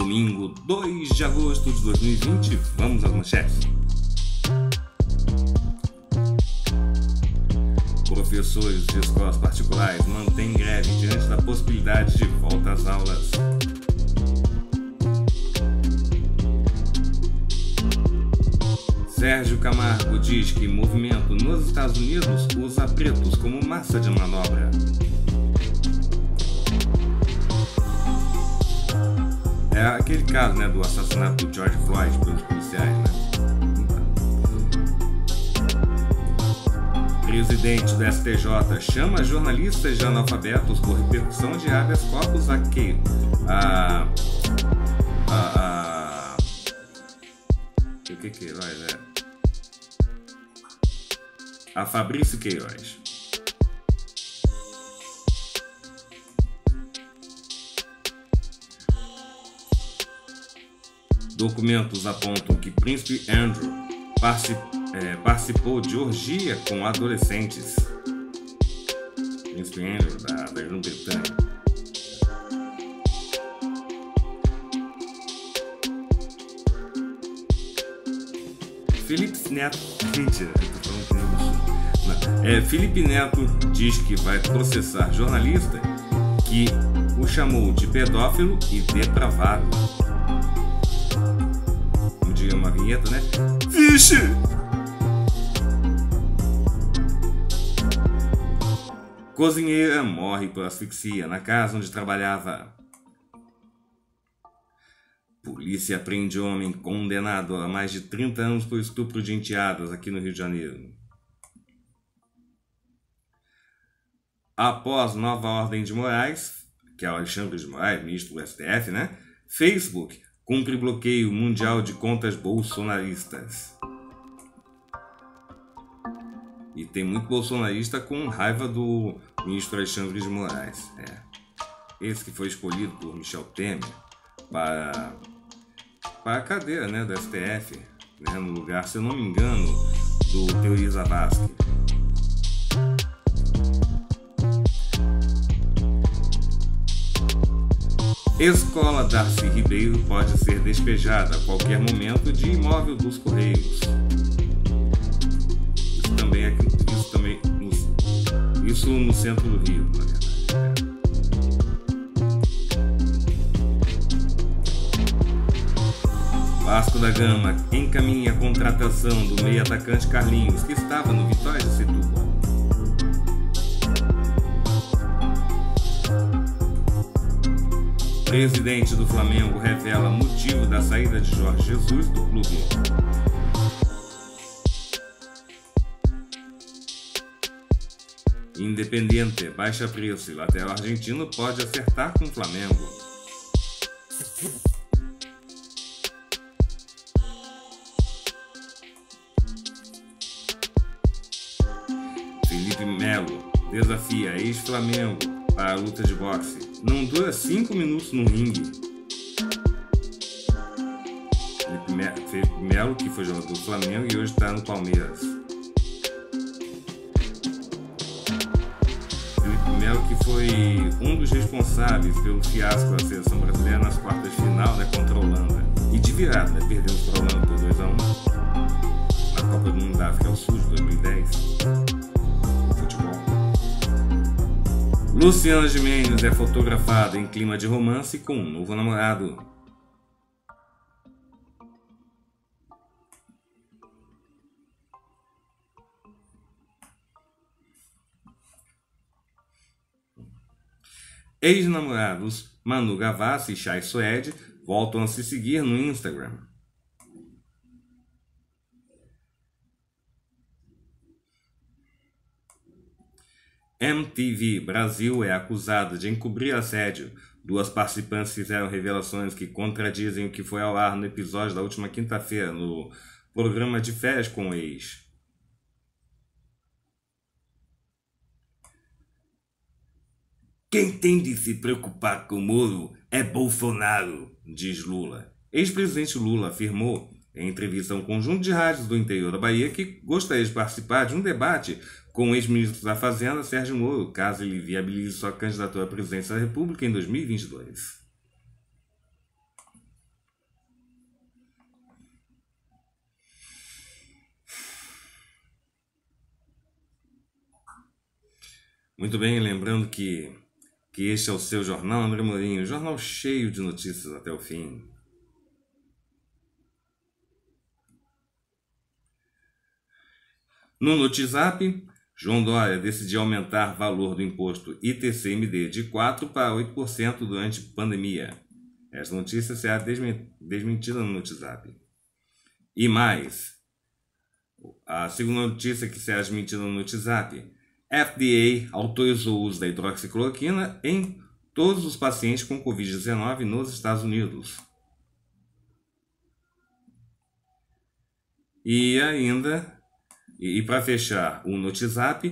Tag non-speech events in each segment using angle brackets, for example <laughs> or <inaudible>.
Domingo 2 de agosto de 2020, vamos às manchetes. Professores de escolas particulares mantêm greve diante da possibilidade de volta às aulas. Sérgio Camargo diz que movimento nos Estados Unidos usa pretos como massa de manobra. É aquele caso, né, do assassinato do George Floyd pelos policiais, né? Presidente do STJ chama jornalistas de analfabetos por repercussão de habeas corpus a que a, a, a o que vai é? A Fabrício Queiroz. Documentos apontam que Príncipe Andrew é, participou de orgia com adolescentes. Príncipe Andrew, da, da Grã-Bretanha. Felipe Neto. Mentira, é, Felipe Neto diz que vai processar jornalista que o chamou de pedófilo e depravado de uma vinheta, né? Vixe! Cozinheira morre por asfixia na casa onde trabalhava. Polícia prende homem condenado a mais de 30 anos por estupro de enteadas aqui no Rio de Janeiro. Após nova ordem de Moraes, que é o Alexandre de Moraes, ministro do STF, né? Facebook Cumpre bloqueio mundial de contas bolsonaristas. E tem muito bolsonarista com raiva do ministro Alexandre de Moraes. É. Esse que foi escolhido por Michel Temer para, para a cadeira né, do STF, né, no lugar, se eu não me engano, do Teoriza Vasque. Escola Darcy Ribeiro pode ser despejada a qualquer momento de imóvel dos Correios. Isso também, é, isso também no, isso no centro do Rio, na verdade. Vasco da Gama encaminha a contratação do meio atacante Carlinhos, que estava no Vitória de Setúbal. Presidente do Flamengo revela motivo da saída de Jorge Jesus do clube. Independente, baixa preço e lateral argentino pode acertar com o Flamengo. Felipe Melo desafia ex-Flamengo para a luta de boxe não dura cinco minutos no ringue. Felipe Melo, que foi jogador do Flamengo e hoje está no Palmeiras. Felipe Melo, que foi um dos responsáveis pelo fiasco da seleção brasileira nas quartas de final né, contra a Holanda. E de virada, né, perdemos para a Holanda por 2x1 na Copa do Mundo da África ao Sul de 2010. Luciana Gimenez é fotografada em clima de romance com um novo namorado. Ex-namorados Manu Gavassi e Chay Suede voltam a se seguir no Instagram. MTV Brasil é acusada de encobrir assédio. Duas participantes fizeram revelações que contradizem o que foi ao ar no episódio da última quinta-feira no programa de férias com o ex. Quem tem de se preocupar com o Moro é Bolsonaro, diz Lula. Ex-presidente Lula afirmou em entrevista a um conjunto de rádios do interior da Bahia que gostaria de participar de um debate com o ex-ministro da Fazenda, Sérgio Moro, caso ele viabilize sua candidatura à presidência da República em 2022. Muito bem, lembrando que, que este é o seu jornal André Mourinho, jornal cheio de notícias até o fim. No WhatsApp, João Dória decidiu aumentar o valor do imposto ITCMD de 4% para 8% durante a pandemia. Esta notícia será desmentida no WhatsApp. E mais, a segunda notícia que será desmentida no WhatsApp, FDA autorizou o uso da hidroxicloroquina em todos os pacientes com Covid-19 nos Estados Unidos. E ainda, e, e para fechar o Notizap,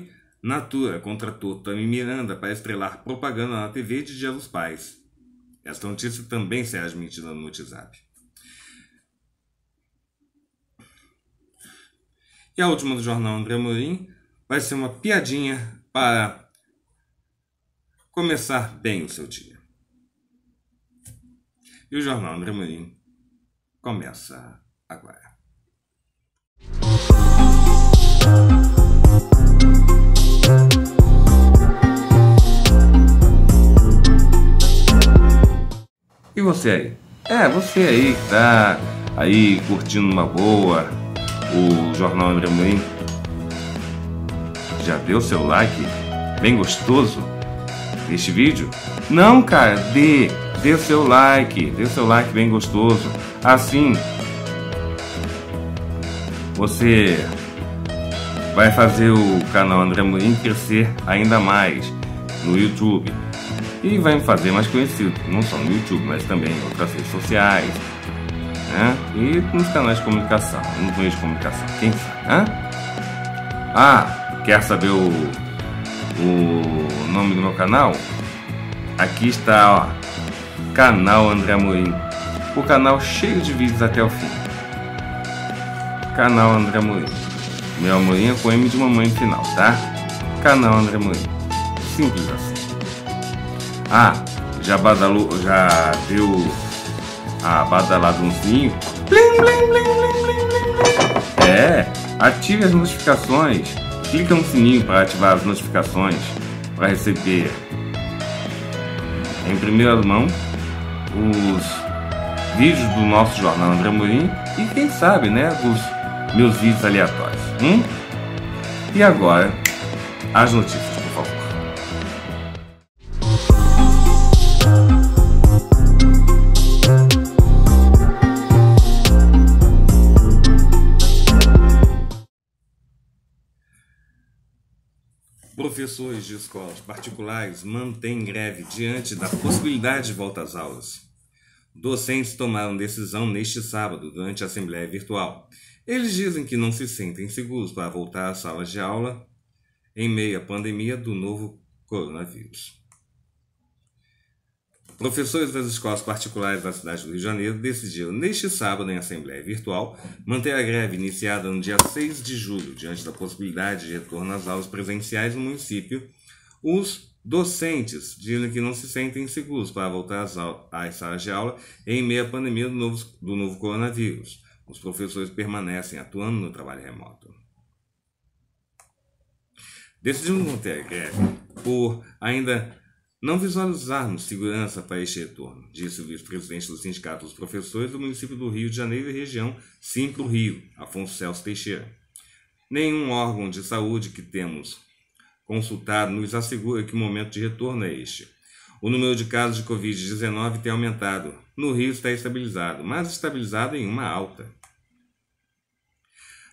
Natura contratou Tami Miranda para estrelar propaganda na TV de Dia dos Pais. Esta notícia também será admitida no WhatsApp. E a última do jornal André Morim vai ser uma piadinha para começar bem o seu dia. E o jornal André Morim começa agora. E você aí? É, você aí que tá aí curtindo uma boa o Jornal Embremoim. Já deu seu like? Bem gostoso? Este vídeo? Não, cara, dê! Dê seu like, dê seu like bem gostoso. Assim, você vai fazer o canal André Amorim crescer ainda mais no YouTube e vai me fazer mais conhecido, não só no YouTube, mas também em outras redes sociais né? e nos canais de comunicação, nos meios de comunicação, quem sabe, né? Ah, quer saber o, o nome do meu canal? Aqui está, ó, canal André Amorim, o canal cheio de vídeos até o fim. Canal André Amorim. Meu amorinho com M de mamãe no final, tá? Canal André Moreira. Simples assim. Ah, já badalou, já deu a badaladãozinho? Blim, blim, blim, é, ative as notificações. Clica no sininho para ativar as notificações para receber em primeira mão os vídeos do nosso jornal André Mourinho e quem sabe, né, dos meus vídeos aleatórios. Hein? Hum? E agora, as notícias, por favor. Professores de escolas particulares mantêm greve diante da possibilidade de volta às aulas. Docentes tomaram decisão neste sábado, durante a Assembleia Virtual, eles dizem que não se sentem seguros para voltar às salas de aula em meio à pandemia do novo coronavírus. Professores das escolas particulares da cidade do Rio de Janeiro decidiram, neste sábado, em assembleia virtual, manter a greve iniciada no dia 6 de julho, diante da possibilidade de retorno às aulas presenciais no município. Os docentes dizem que não se sentem seguros para voltar às, às salas de aula em meio à pandemia do novo, do novo coronavírus. Os professores permanecem atuando no trabalho remoto. Decidimos um é, por ainda não visualizarmos segurança para este retorno, disse o vice-presidente do Sindicato dos Professores do município do Rio de Janeiro e região Simplo Rio, Afonso Celso Teixeira. Nenhum órgão de saúde que temos consultado nos assegura que o momento de retorno é este. O número de casos de Covid-19 tem aumentado. No Rio está estabilizado, mas estabilizado em uma alta.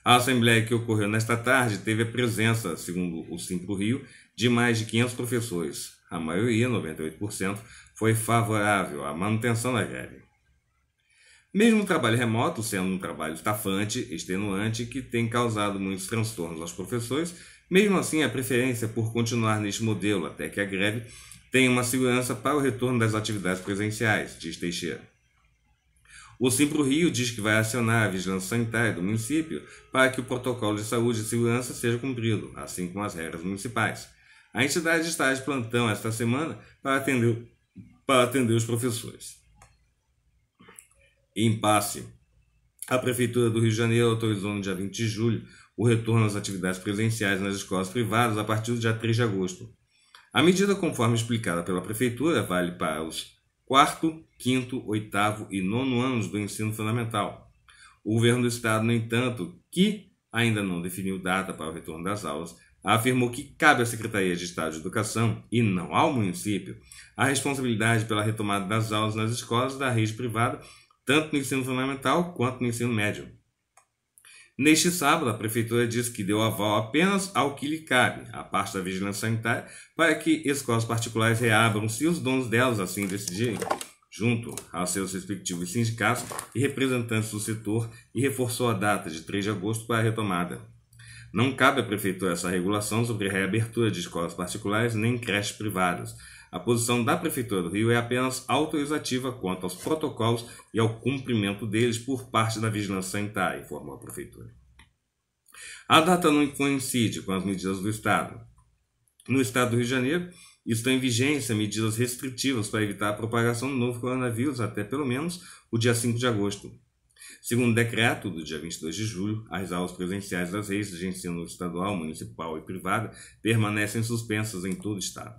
A assembleia que ocorreu nesta tarde teve a presença, segundo o Simpro Rio, de mais de 500 professores. A maioria, 98%, foi favorável à manutenção da greve. Mesmo o trabalho remoto sendo um trabalho estafante, extenuante, que tem causado muitos transtornos aos professores, mesmo assim a preferência por continuar neste modelo até que a greve tenha uma segurança para o retorno das atividades presenciais, diz Teixeira. O Simpro Rio diz que vai acionar a vigilância sanitária do município para que o protocolo de saúde e segurança seja cumprido, assim como as regras municipais. A entidade está de plantão esta semana para atender, para atender os professores. Impasse. A Prefeitura do Rio de Janeiro autorizou no dia 20 de julho o retorno às atividades presenciais nas escolas privadas a partir do dia 3 de agosto. A medida, conforme explicada pela Prefeitura, vale para os quarto, quinto, oitavo e nono anos do ensino fundamental. O governo do estado, no entanto, que ainda não definiu data para o retorno das aulas, afirmou que cabe à Secretaria de Estado de Educação, e não ao município, a responsabilidade pela retomada das aulas nas escolas da rede privada, tanto no ensino fundamental quanto no ensino médio. Neste sábado, a Prefeitura disse que deu aval apenas ao que lhe cabe, a parte da vigilância sanitária, para que escolas particulares reabram se os donos delas assim decidirem, junto aos seus respectivos sindicatos e representantes do setor, e reforçou a data de 3 de agosto para a retomada. Não cabe à Prefeitura essa regulação sobre reabertura de escolas particulares nem creches privadas. A posição da Prefeitura do Rio é apenas autorizativa quanto aos protocolos e ao cumprimento deles por parte da Vigilância Sanitária, informou a Prefeitura. A data não coincide com as medidas do Estado. No Estado do Rio de Janeiro, estão em vigência medidas restritivas para evitar a propagação do novo coronavírus até pelo menos o dia 5 de agosto. Segundo o decreto do dia 22 de julho, as aulas presenciais das redes de ensino estadual, municipal e privada permanecem suspensas em todo o estado.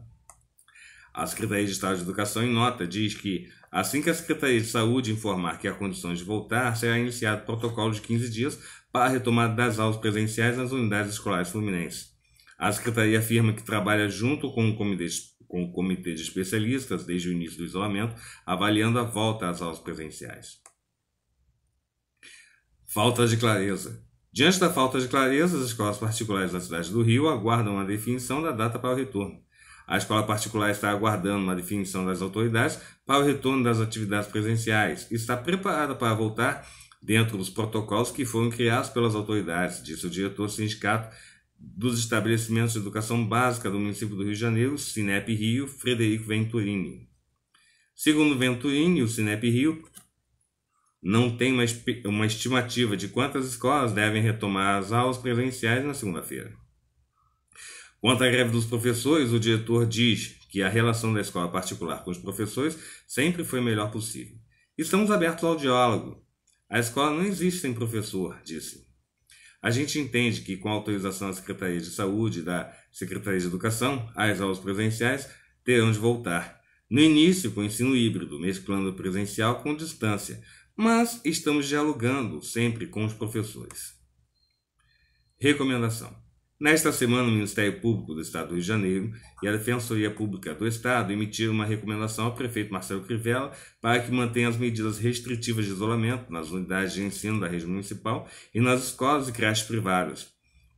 A Secretaria de Estado de Educação, em nota, diz que, assim que a Secretaria de Saúde informar que há condições de voltar, será iniciado protocolo de 15 dias para a retomada das aulas presenciais nas unidades escolares fluminenses. A Secretaria afirma que trabalha junto com o Comitê com o comitê de especialistas desde o início do isolamento, avaliando a volta às aulas presenciais. Falta de clareza. Diante da falta de clareza, as escolas particulares da cidade do Rio aguardam a definição da data para o retorno. A escola particular está aguardando uma definição das autoridades para o retorno das atividades presenciais e está preparada para voltar dentro dos protocolos que foram criados pelas autoridades, disse o diretor do sindicato dos estabelecimentos de educação básica do município do Rio de Janeiro, Sinep Rio, Frederico Venturini. Segundo Venturini, o Sinep Rio não tem uma, uma estimativa de quantas escolas devem retomar as aulas presenciais na segunda-feira. Quanto à greve dos professores, o diretor diz que a relação da escola particular com os professores sempre foi a melhor possível. Estamos abertos ao diálogo. A escola não existe sem professor, disse. A gente entende que, com autorização da Secretaria de Saúde e da Secretaria de Educação, as aulas presenciais terão de voltar. No início, com o ensino híbrido, mesclando presencial com distância, mas estamos dialogando sempre com os professores. Recomendação: Nesta semana, o Ministério Público do Estado do Rio de Janeiro e a Defensoria Pública do Estado emitiram uma recomendação ao prefeito Marcelo Crivella para que mantenha as medidas restritivas de isolamento nas unidades de ensino da rede municipal e nas escolas e creches privadas.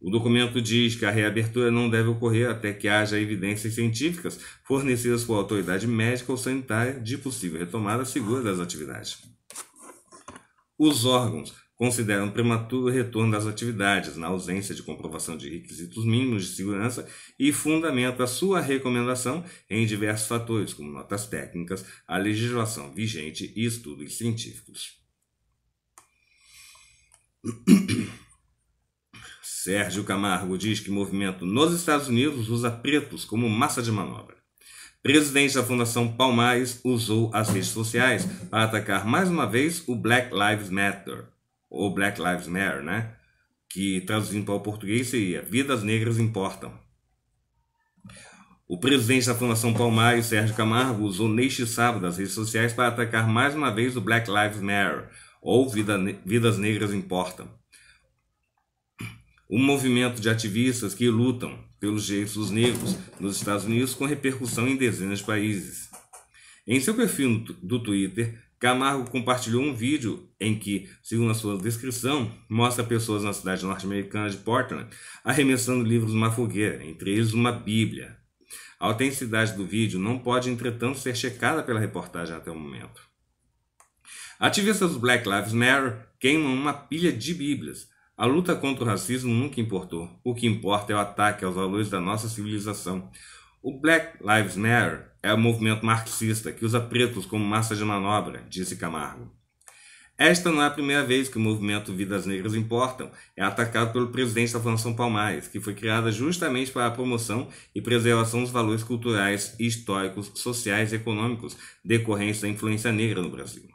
O documento diz que a reabertura não deve ocorrer até que haja evidências científicas fornecidas por autoridade médica ou sanitária de possível retomada segura das atividades. Os órgãos consideram prematuro o retorno das atividades, na ausência de comprovação de requisitos mínimos de segurança, e fundamenta sua recomendação em diversos fatores, como notas técnicas, a legislação vigente e estudos científicos. <coughs> Sérgio Camargo diz que o movimento nos Estados Unidos usa pretos como massa de manobra. Presidente da Fundação Palmares usou as redes sociais para atacar mais uma vez o Black Lives Matter, ou Black Lives Matter, né? Que traduzindo para o português seria Vidas Negras Importam. O presidente da Fundação Palmares, Sérgio Camargo, usou neste sábado as redes sociais para atacar mais uma vez o Black Lives Matter, ou Vida Vidas Negras Importam. Um movimento de ativistas que lutam pelos direitos dos negros nos Estados Unidos com repercussão em dezenas de países. Em seu perfil do Twitter, Camargo compartilhou um vídeo em que, segundo a sua descrição, mostra pessoas na cidade norte-americana de Portland arremessando livros numa fogueira, entre eles uma Bíblia. A autenticidade do vídeo não pode, entretanto, ser checada pela reportagem até o momento. Ativistas do Black Lives Matter queimam uma pilha de Bíblias. A luta contra o racismo nunca importou. O que importa é o ataque aos valores da nossa civilização. O Black Lives Matter é o movimento marxista que usa pretos como massa de manobra, disse Camargo. Esta não é a primeira vez que o movimento Vidas Negras Importam é atacado pelo presidente da Fundação Palmares, que foi criada justamente para a promoção e preservação dos valores culturais, históricos, sociais e econômicos decorrentes da influência negra no Brasil.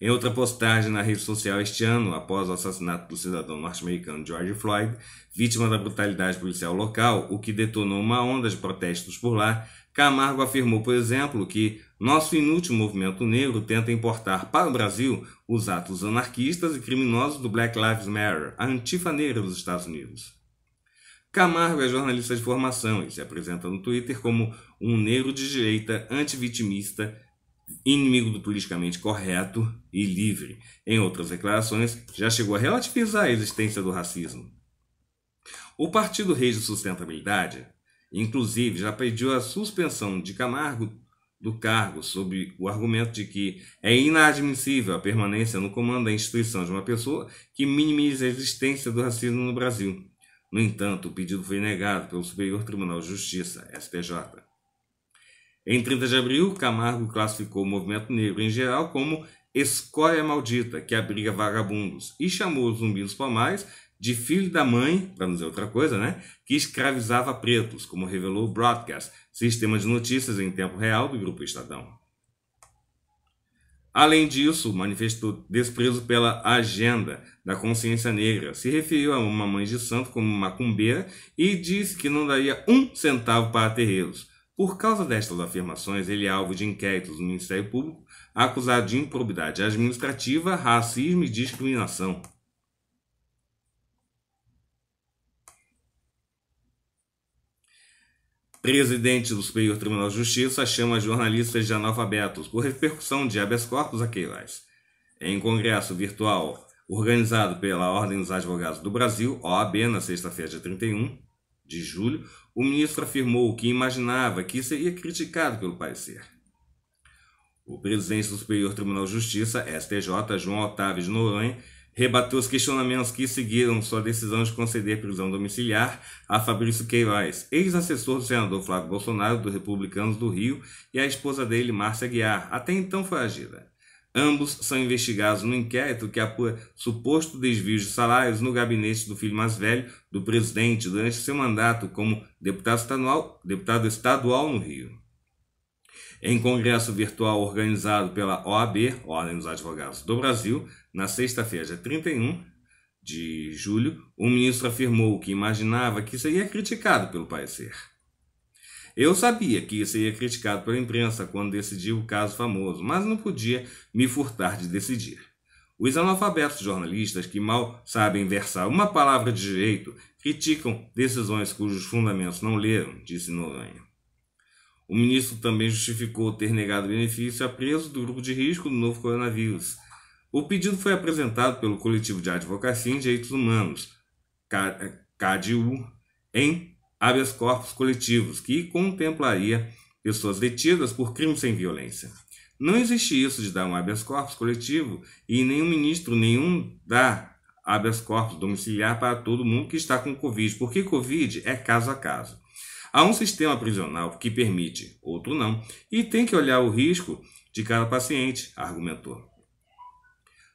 Em outra postagem na rede social este ano, após o assassinato do cidadão norte-americano George Floyd, vítima da brutalidade policial local, o que detonou uma onda de protestos por lá, Camargo afirmou, por exemplo, que nosso inútil movimento negro tenta importar para o Brasil os atos anarquistas e criminosos do Black Lives Matter, a antifa negra dos Estados Unidos. Camargo é jornalista de formação e se apresenta no Twitter como um negro de direita, antivitimista, inimigo do politicamente correto e livre. Em outras declarações, já chegou a relativizar a existência do racismo. O Partido Rei de Sustentabilidade Inclusive, já pediu a suspensão de Camargo do cargo sob o argumento de que é inadmissível a permanência no comando da instituição de uma pessoa que minimiza a existência do racismo no Brasil. No entanto, o pedido foi negado pelo Superior Tribunal de Justiça, STJ. Em 30 de abril, Camargo classificou o movimento negro em geral como escória maldita que abriga vagabundos e chamou os zumbis mais de filho da mãe, para não dizer outra coisa, né, que escravizava pretos, como revelou o Broadcast, sistema de notícias em tempo real do Grupo Estadão. Além disso, manifestou desprezo pela agenda da consciência negra, se referiu a uma mãe de santo como macumbeira e disse que não daria um centavo para terreiros. Por causa destas afirmações, ele é alvo de inquéritos no Ministério Público, acusado de improbidade administrativa, racismo e discriminação. Presidente do Superior Tribunal de Justiça chama jornalistas de analfabetos por repercussão de habeas corpus a Queiroz. Em congresso virtual organizado pela Ordem dos Advogados do Brasil, OAB, na sexta-feira, dia 31 de julho, o ministro afirmou que imaginava que seria criticado pelo parecer. O presidente do Superior Tribunal de Justiça, STJ, João Otávio de Noronha, rebateu os questionamentos que seguiram sua decisão de conceder prisão domiciliar a Fabrício Queiroz, ex-assessor do senador Flávio Bolsonaro do Republicanos do Rio e a esposa dele, Márcia Guiar, até então fragida. Ambos são investigados no inquérito que apura suposto desvio de salários no gabinete do filho mais velho do presidente durante seu mandato como deputado estadual, deputado estadual no Rio em congresso virtual organizado pela OAB, Ordem dos Advogados do Brasil, na sexta-feira, dia 31 de julho, o ministro afirmou que imaginava que seria criticado pelo parecer. Eu sabia que seria criticado pela imprensa quando decidi o caso famoso, mas não podia me furtar de decidir. Os analfabetos jornalistas que mal sabem versar uma palavra de direito criticam decisões cujos fundamentos não leram, disse Noronha. O ministro também justificou ter negado benefício a preso do grupo de risco do novo coronavírus. O pedido foi apresentado pelo coletivo de advocacia em direitos humanos, Cadu, em habeas corpus coletivos, que contemplaria pessoas detidas por crimes sem violência. Não existe isso de dar um habeas corpus coletivo e nenhum ministro nenhum dá habeas corpus domiciliar para todo mundo que está com Covid, porque Covid é caso a caso. Há um sistema prisional que permite, outro não, e tem que olhar o risco de cada paciente, argumentou.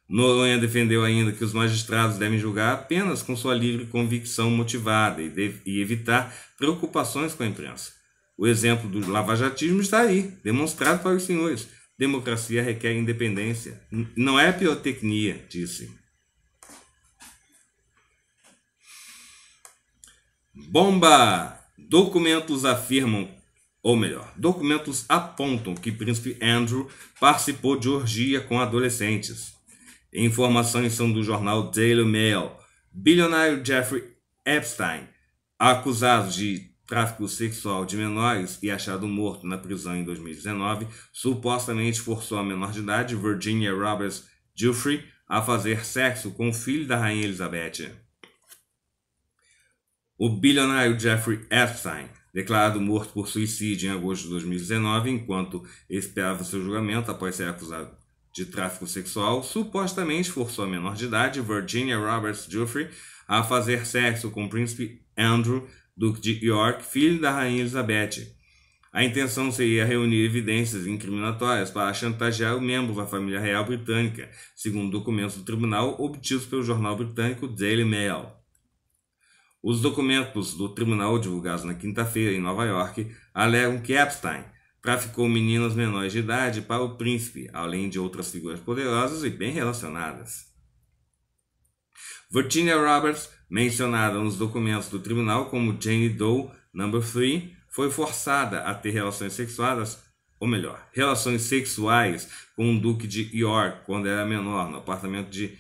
Noronha defendeu ainda que os magistrados devem julgar apenas com sua livre convicção motivada e, e evitar preocupações com a imprensa. O exemplo do lavajatismo está aí, demonstrado para os senhores. Democracia requer independência, não é pirotecnia, disse. Bomba! Documentos afirmam, ou melhor, documentos apontam que príncipe Andrew participou de orgia com adolescentes. Informações são do jornal Daily Mail. Bilionário Jeffrey Epstein, acusado de tráfico sexual de menores e achado morto na prisão em 2019, supostamente forçou a menor de idade, Virginia Roberts Jeffrey, a fazer sexo com o filho da Rainha Elizabeth. O bilionário Jeffrey Epstein, declarado morto por suicídio em agosto de 2019, enquanto esperava seu julgamento após ser acusado de tráfico sexual, supostamente forçou a menor de idade, Virginia Roberts Jeffrey, a fazer sexo com o príncipe Andrew, duque de York, filho da rainha Elizabeth. A intenção seria reunir evidências incriminatórias para chantagear o membro da família real britânica, segundo documentos do tribunal obtidos pelo jornal britânico Daily Mail. Os documentos do tribunal divulgados na quinta-feira em Nova York alegam que Epstein traficou meninas menores de idade para o príncipe, além de outras figuras poderosas e bem relacionadas. Virginia Roberts, mencionada nos documentos do tribunal como Jane Doe Number 3, foi forçada a ter relações sexuais, ou melhor, relações sexuais com o Duque de York quando era menor, no apartamento de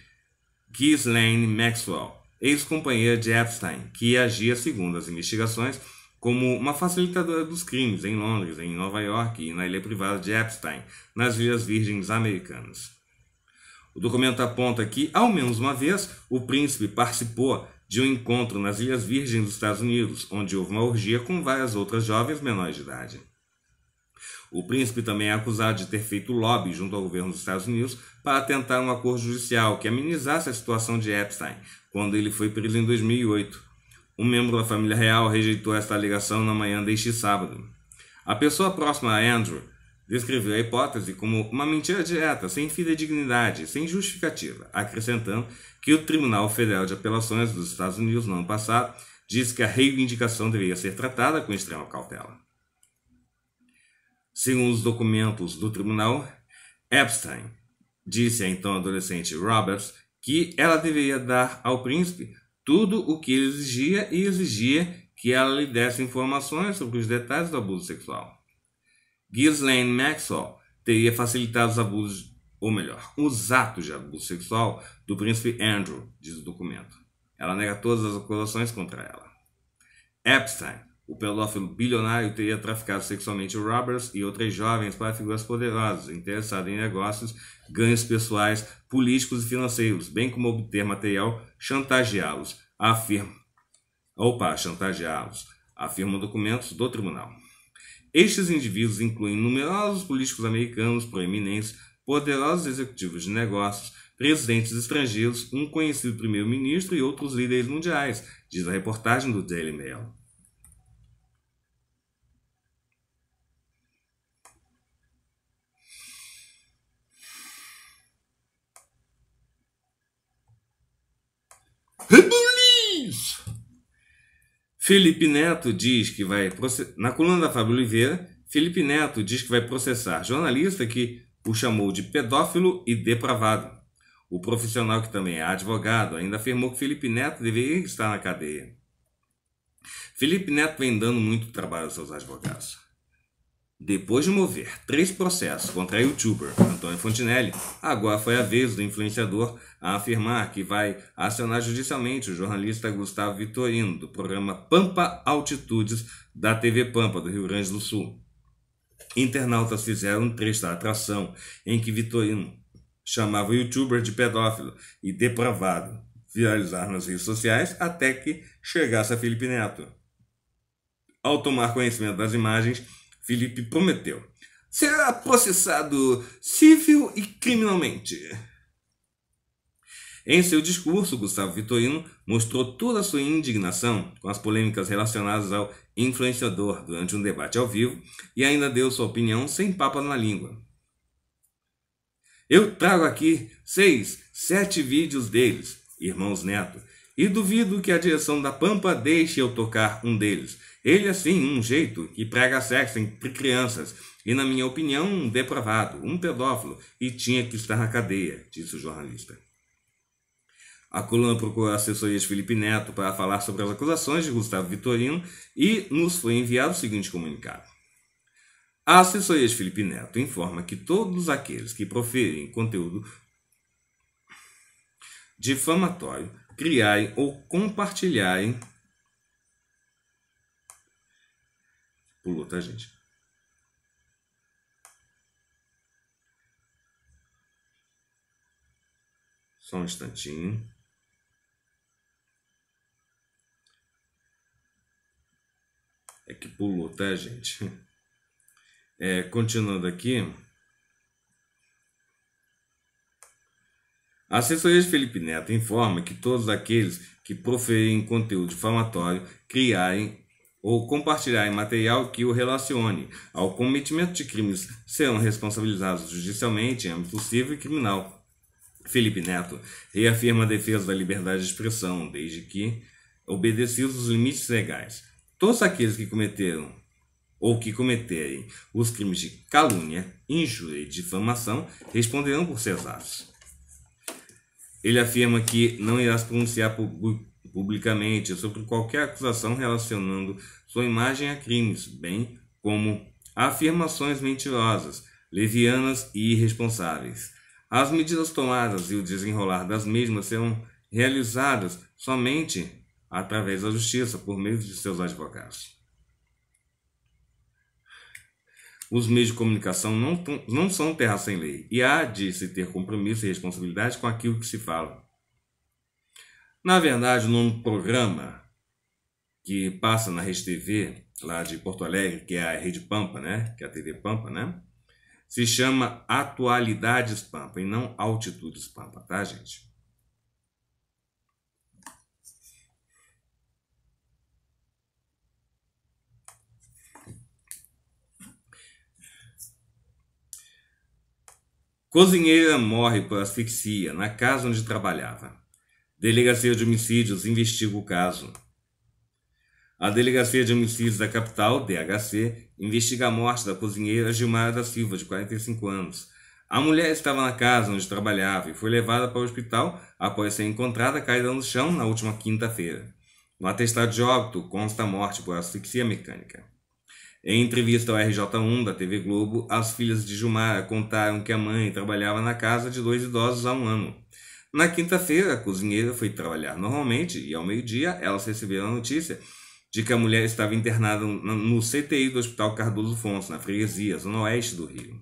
Ghislaine Maxwell ex-companheira de Epstein, que agia, segundo as investigações, como uma facilitadora dos crimes em Londres, em Nova York e na ilha privada de Epstein, nas Ilhas Virgens Americanas. O documento aponta que, ao menos uma vez, o príncipe participou de um encontro nas Ilhas Virgens dos Estados Unidos, onde houve uma orgia com várias outras jovens menores de idade. O príncipe também é acusado de ter feito lobby junto ao governo dos Estados Unidos para tentar um acordo judicial que amenizasse a situação de Epstein, quando ele foi preso em 2008. Um membro da família real rejeitou esta alegação na manhã deste sábado. A pessoa próxima a Andrew descreveu a hipótese como uma mentira direta, sem fidedignidade, sem justificativa, acrescentando que o Tribunal Federal de Apelações dos Estados Unidos no ano passado disse que a reivindicação deveria ser tratada com extrema cautela. Segundo os documentos do tribunal, Epstein disse à então adolescente Roberts que ela deveria dar ao príncipe tudo o que ele exigia e exigia que ela lhe desse informações sobre os detalhes do abuso sexual. Ghislaine Maxwell teria facilitado os abusos, ou melhor, os atos de abuso sexual do príncipe Andrew, diz o documento. Ela nega todas as acusações contra ela. Epstein o pedófilo bilionário teria traficado sexualmente robbers e outras jovens para figuras poderosas, interessadas em negócios, ganhos pessoais, políticos e financeiros, bem como obter material, chantageá-los, afirma. Opa, chantageá-los, afirmam documentos do tribunal. Estes indivíduos incluem numerosos políticos americanos proeminentes, poderosos executivos de negócios, presidentes estrangeiros, um conhecido primeiro-ministro e outros líderes mundiais, diz a reportagem do Daily Mail. Rebuliço! Felipe Neto diz que vai Na coluna da Fábio Oliveira, Felipe Neto diz que vai processar jornalista que o chamou de pedófilo e depravado. O profissional, que também é advogado, ainda afirmou que Felipe Neto deveria estar na cadeia. Felipe Neto vem dando muito trabalho aos seus advogados. Depois de mover três processos contra a youtuber Antônio Fontinelli, agora foi a vez do influenciador a afirmar que vai acionar judicialmente o jornalista Gustavo Vitorino, do programa Pampa Altitudes, da TV Pampa, do Rio Grande do Sul. Internautas fizeram um trecho da atração em que Vitorino chamava o youtuber de pedófilo e depravado, viralizar nas redes sociais até que chegasse a Felipe Neto. Ao tomar conhecimento das imagens, Felipe prometeu. Será processado civil e criminalmente. Em seu discurso, Gustavo Vitorino mostrou toda a sua indignação com as polêmicas relacionadas ao influenciador durante um debate ao vivo e ainda deu sua opinião sem papa na língua. Eu trago aqui seis, sete vídeos deles, irmãos Neto, e duvido que a direção da Pampa deixe eu tocar um deles ele, assim, um jeito que prega sexo entre crianças e, na minha opinião, um depravado, um pedófilo e tinha que estar na cadeia, disse o jornalista. A coluna procurou a assessoria de Felipe Neto para falar sobre as acusações de Gustavo Vitorino e nos foi enviado o seguinte comunicado. A assessoria de Felipe Neto informa que todos aqueles que proferem conteúdo difamatório, criarem ou compartilharem Pulou, tá, gente? Só um instantinho. É que pulou, tá, gente? É, continuando aqui. A assessoria de Felipe Neto informa que todos aqueles que proferirem conteúdo difamatório, criarem ou em material que o relacione ao cometimento de crimes serão responsabilizados judicialmente em âmbito civil e criminal. Felipe Neto reafirma a defesa da liberdade de expressão, desde que obedecidos os limites legais. Todos aqueles que cometeram ou que cometerem os crimes de calúnia, injúria e difamação responderão por seus atos. Ele afirma que não irá se pronunciar por publicamente sobre qualquer acusação relacionando sua imagem a crimes, bem como afirmações mentirosas, levianas e irresponsáveis. As medidas tomadas e o desenrolar das mesmas serão realizadas somente através da justiça, por meio de seus advogados. Os meios de comunicação não, não são terra sem lei e há de se ter compromisso e responsabilidade com aquilo que se fala na verdade, num programa que passa na Rede TV, lá de Porto Alegre, que é a Rede Pampa, né? Que é a TV Pampa, né? Se chama Atualidades Pampa e não Altitudes Pampa, tá, gente? Cozinheira morre por asfixia na casa onde trabalhava. Delegacia de Homicídios investiga o caso. A Delegacia de Homicídios da capital, DHC, investiga a morte da cozinheira Gilmara da Silva, de 45 anos. A mulher estava na casa onde trabalhava e foi levada para o hospital após ser encontrada caída no chão na última quinta-feira. No atestado de óbito consta a morte por asfixia mecânica. Em entrevista ao RJ1 da TV Globo, as filhas de Gilmara contaram que a mãe trabalhava na casa de dois idosos há um ano. Na quinta-feira, a cozinheira foi trabalhar normalmente e, ao meio-dia, elas receberam a notícia de que a mulher estava internada no CTI do Hospital Cardoso Fonso, na freguesia, zona oeste do Rio.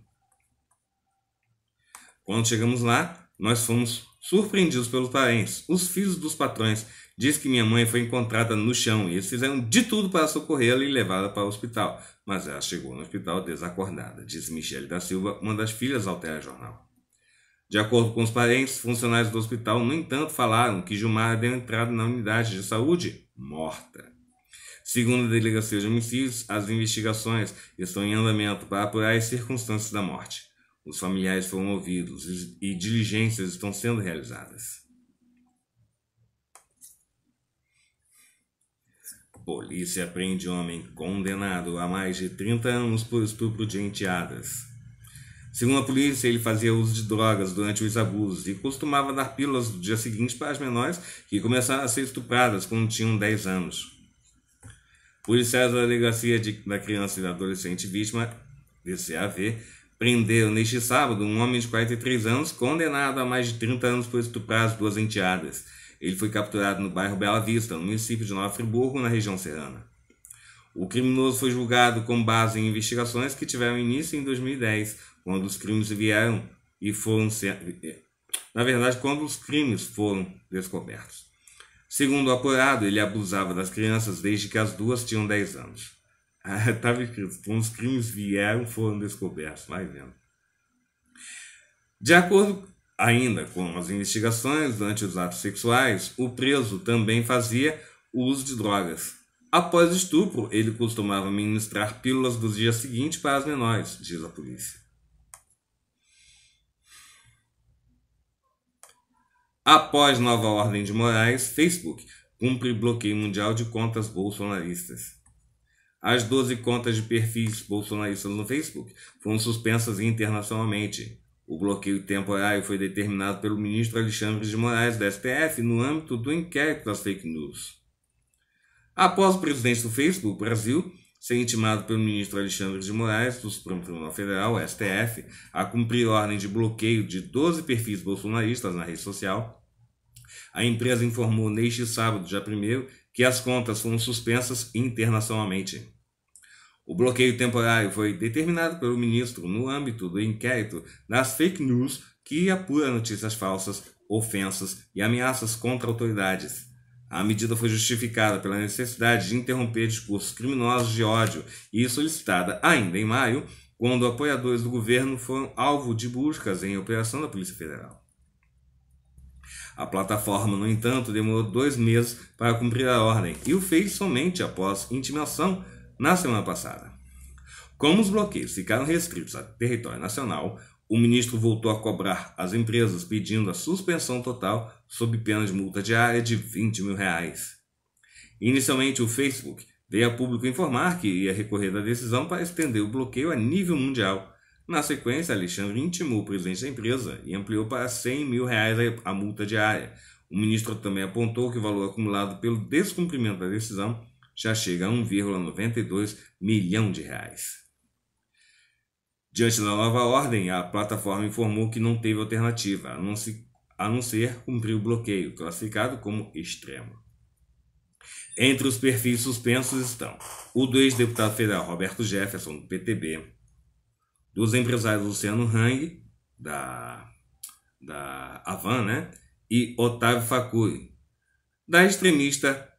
Quando chegamos lá, nós fomos surpreendidos pelos parentes. Os filhos dos patrões dizem que minha mãe foi encontrada no chão e eles fizeram de tudo para socorrê-la e levá-la para o hospital, mas ela chegou no hospital desacordada, diz Michele da Silva, uma das filhas ao Telejornal. jornal. De acordo com os parentes, funcionários do hospital, no entanto, falaram que Gilmar havia entrado na unidade de saúde morta. Segundo a Delegacia de Homicídios, as investigações estão em andamento para apurar as circunstâncias da morte. Os familiares foram ouvidos e diligências estão sendo realizadas. Polícia prende homem condenado a mais de 30 anos por estupro de enteadas. Segundo a polícia, ele fazia uso de drogas durante os abusos e costumava dar pílulas no dia seguinte para as menores que começaram a ser estupradas quando tinham 10 anos. Policiais da Delegacia de, da Criança e da Adolescente Vítima, DCAV, prenderam neste sábado um homem de 43 anos condenado a mais de 30 anos por estuprar as duas enteadas. Ele foi capturado no bairro Bela Vista, no município de Nova Friburgo, na região serrana. O criminoso foi julgado com base em investigações que tiveram início em 2010 quando os crimes vieram e foram eh, na verdade quando os crimes foram descobertos. Segundo o apurado, ele abusava das crianças desde que as duas tinham 10 anos. <laughs> Ah, tá Estava escrito, quando os crimes vieram, foram descobertos, vai vendo. De acordo ainda com as investigações durante os atos sexuais, o preso também fazia uso de drogas. Após o estupro, ele costumava ministrar pílulas dos dias seguintes para as menores, diz a polícia. Após nova ordem de Moraes, Facebook cumpre bloqueio mundial de contas bolsonaristas. As 12 contas de perfis bolsonaristas no Facebook foram suspensas internacionalmente. O bloqueio temporário foi determinado pelo ministro Alexandre de Moraes da STF no âmbito do inquérito das fake news. Após o presidente do Facebook Brasil ser intimado pelo ministro Alexandre de Moraes, do Supremo Tribunal Federal, STF, a cumprir ordem de bloqueio de 12 perfis bolsonaristas na rede social. A empresa informou neste sábado, dia 1, que as contas foram suspensas internacionalmente. O bloqueio temporário foi determinado pelo ministro no âmbito do inquérito das fake news que apura notícias falsas, ofensas e ameaças contra autoridades. A medida foi justificada pela necessidade de interromper discursos criminosos de ódio e solicitada ainda em maio, quando apoiadores do governo foram alvo de buscas em operação da Polícia Federal. A plataforma, no entanto, demorou dois meses para cumprir a ordem e o fez somente após intimação na semana passada. Como os bloqueios ficaram restritos a território nacional, o ministro voltou a cobrar as empresas pedindo a suspensão total sob pena de multa diária de 20 mil reais. Inicialmente, o Facebook veio a público informar que ia recorrer da decisão para estender o bloqueio a nível mundial. Na sequência, Alexandre intimou o presidente da empresa e ampliou para 100 mil reais a multa diária. O ministro também apontou que o valor acumulado pelo descumprimento da decisão já chega a 1,92 milhão de reais. Diante da nova ordem, a plataforma informou que não teve alternativa, a não, se, a não ser cumprir o bloqueio, classificado como extremo. Entre os perfis suspensos estão o do ex-deputado federal Roberto Jefferson, do PTB, dos empresários Luciano Hang, da, da Avan, né? e Otávio Facuri, da extremista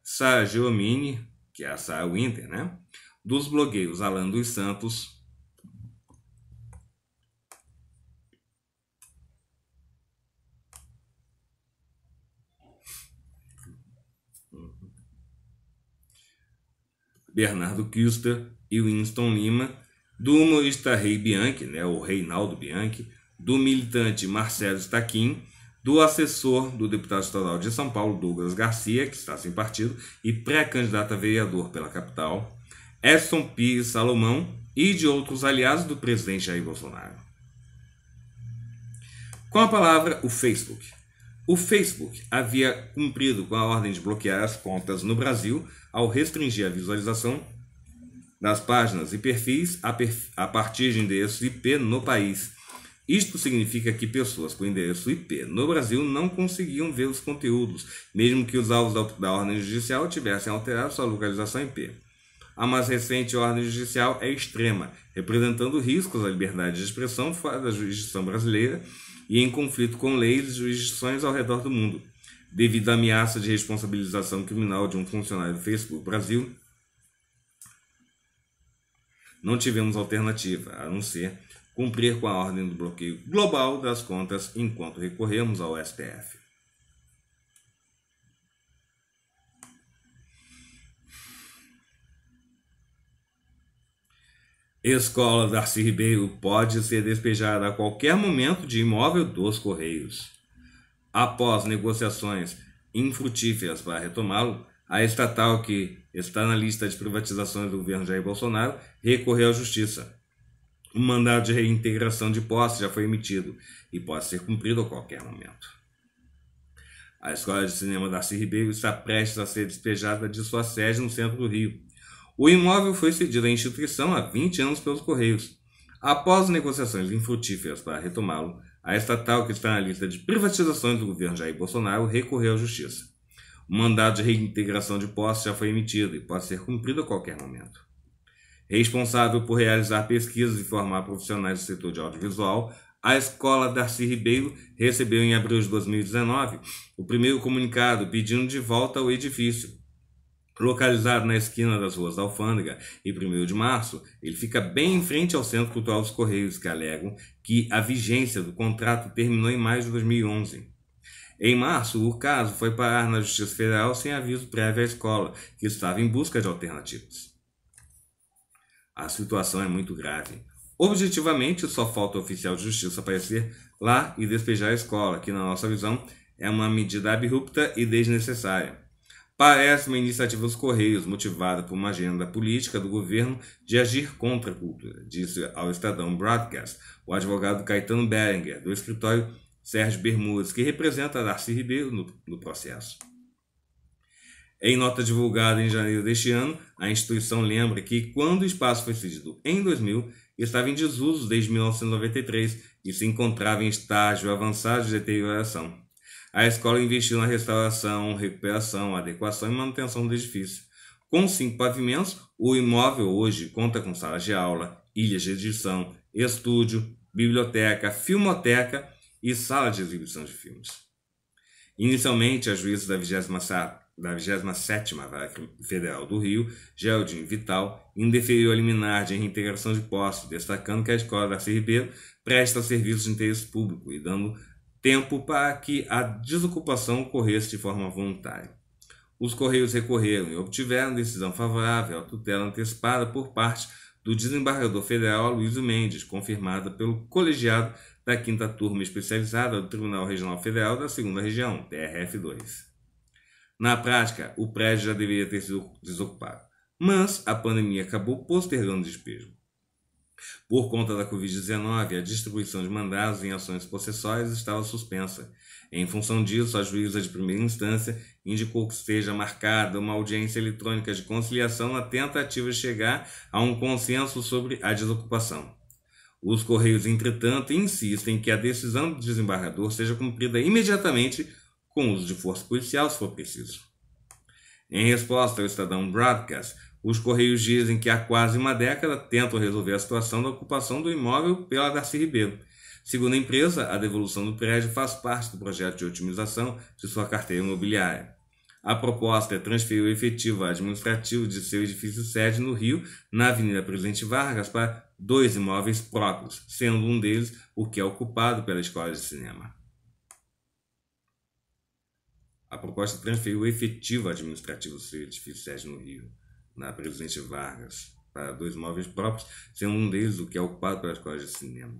Geomini, que é a Winter, né? dos blogueiros Alan dos Santos, Bernardo Kister e Winston Lima, do humorista Rei Bianchi, né, o Reinaldo Bianchi, do militante Marcelo Staquim, do assessor do deputado estadual de São Paulo, Douglas Garcia, que está sem partido, e pré-candidato a vereador pela capital, Edson Pires Salomão e de outros aliados do presidente Jair Bolsonaro. Com a palavra, o Facebook. O Facebook havia cumprido com a ordem de bloquear as contas no Brasil ao restringir a visualização das páginas e perfis a, a, partir de endereços IP no país. Isto significa que pessoas com endereço IP no Brasil não conseguiam ver os conteúdos, mesmo que os alvos da, da ordem judicial tivessem alterado sua localização IP. A mais recente ordem judicial é extrema, representando riscos à liberdade de expressão fora da jurisdição brasileira e em conflito com leis e jurisdições ao redor do mundo, devido à ameaça de responsabilização criminal de um funcionário do Facebook Brasil. Não tivemos alternativa a não ser cumprir com a ordem do bloqueio global das contas enquanto recorremos ao STF. Escola Darcy Ribeiro pode ser despejada a qualquer momento de imóvel dos Correios. Após negociações infrutíferas para retomá-lo, a estatal que está na lista de privatizações do governo Jair Bolsonaro recorreu à justiça. O mandado de reintegração de posse já foi emitido e pode ser cumprido a qualquer momento. A Escola de Cinema Darcy Ribeiro está prestes a ser despejada de sua sede no centro do Rio o imóvel foi cedido à instituição há 20 anos pelos Correios. Após negociações infrutíferas para retomá-lo, a estatal, que está na lista de privatizações do governo Jair Bolsonaro, recorreu à justiça. O mandado de reintegração de posse já foi emitido e pode ser cumprido a qualquer momento. Responsável por realizar pesquisas e formar profissionais do setor de audiovisual, a Escola Darcy Ribeiro recebeu em abril de 2019 o primeiro comunicado pedindo de volta o edifício, Localizado na esquina das ruas da Alfândega e 1 de Março, ele fica bem em frente ao Centro Cultural dos Correios, que alegam que a vigência do contrato terminou em maio de 2011. Em março, o caso foi parar na Justiça Federal sem aviso prévio à escola, que estava em busca de alternativas. A situação é muito grave. Objetivamente, só falta o oficial de justiça aparecer lá e despejar a escola, que, na nossa visão, é uma medida abrupta e desnecessária parece uma iniciativa dos Correios, motivada por uma agenda política do governo de agir contra a cultura, disse ao Estadão Broadcast o advogado Caetano Berenger, do escritório Sérgio Bermudes, que representa Darcy Ribeiro no, no processo. Em nota divulgada em janeiro deste ano, a instituição lembra que, quando o espaço foi cedido em 2000, estava em desuso desde 1993 e se encontrava em estágio avançado de deterioração. A escola investiu na restauração, recuperação, adequação e manutenção do edifício. Com cinco pavimentos, o imóvel hoje conta com salas de aula, ilhas de edição, estúdio, biblioteca, filmoteca e sala de exibição de filmes. Inicialmente, a juíza da 27ª, da 27 Vara Federal do Rio, Geraldine Vital, indeferiu a liminar de reintegração de posse, destacando que a escola da Ribeiro presta serviços de interesse público e dando tempo para que a desocupação ocorresse de forma voluntária. Os Correios recorreram e obtiveram decisão favorável à tutela antecipada por parte do desembargador federal Luiz Mendes, confirmada pelo colegiado da quinta turma especializada do Tribunal Regional Federal da Segunda Região, TRF2. Na prática, o prédio já deveria ter sido desocupado, mas a pandemia acabou postergando o despejo. Por conta da Covid-19, a distribuição de mandados em ações possessórias estava suspensa. Em função disso, a juíza de primeira instância indicou que seja marcada uma audiência eletrônica de conciliação na tentativa de chegar a um consenso sobre a desocupação. Os Correios, entretanto, insistem que a decisão do desembargador seja cumprida imediatamente com uso de força policial, se for preciso. Em resposta ao Estadão Broadcast, os Correios dizem que há quase uma década tentam resolver a situação da ocupação do imóvel pela Darcy Ribeiro. Segundo a empresa, a devolução do prédio faz parte do projeto de otimização de sua carteira imobiliária. A proposta é transferir o efetivo administrativo de seu edifício sede no Rio, na Avenida Presidente Vargas, para dois imóveis próprios, sendo um deles o que é ocupado pela Escola de Cinema. A proposta é transferir o efetivo administrativo de seu edifício sede no Rio na Presidente Vargas, para dois móveis próprios, sendo um deles o que é ocupado pelas escola de cinema.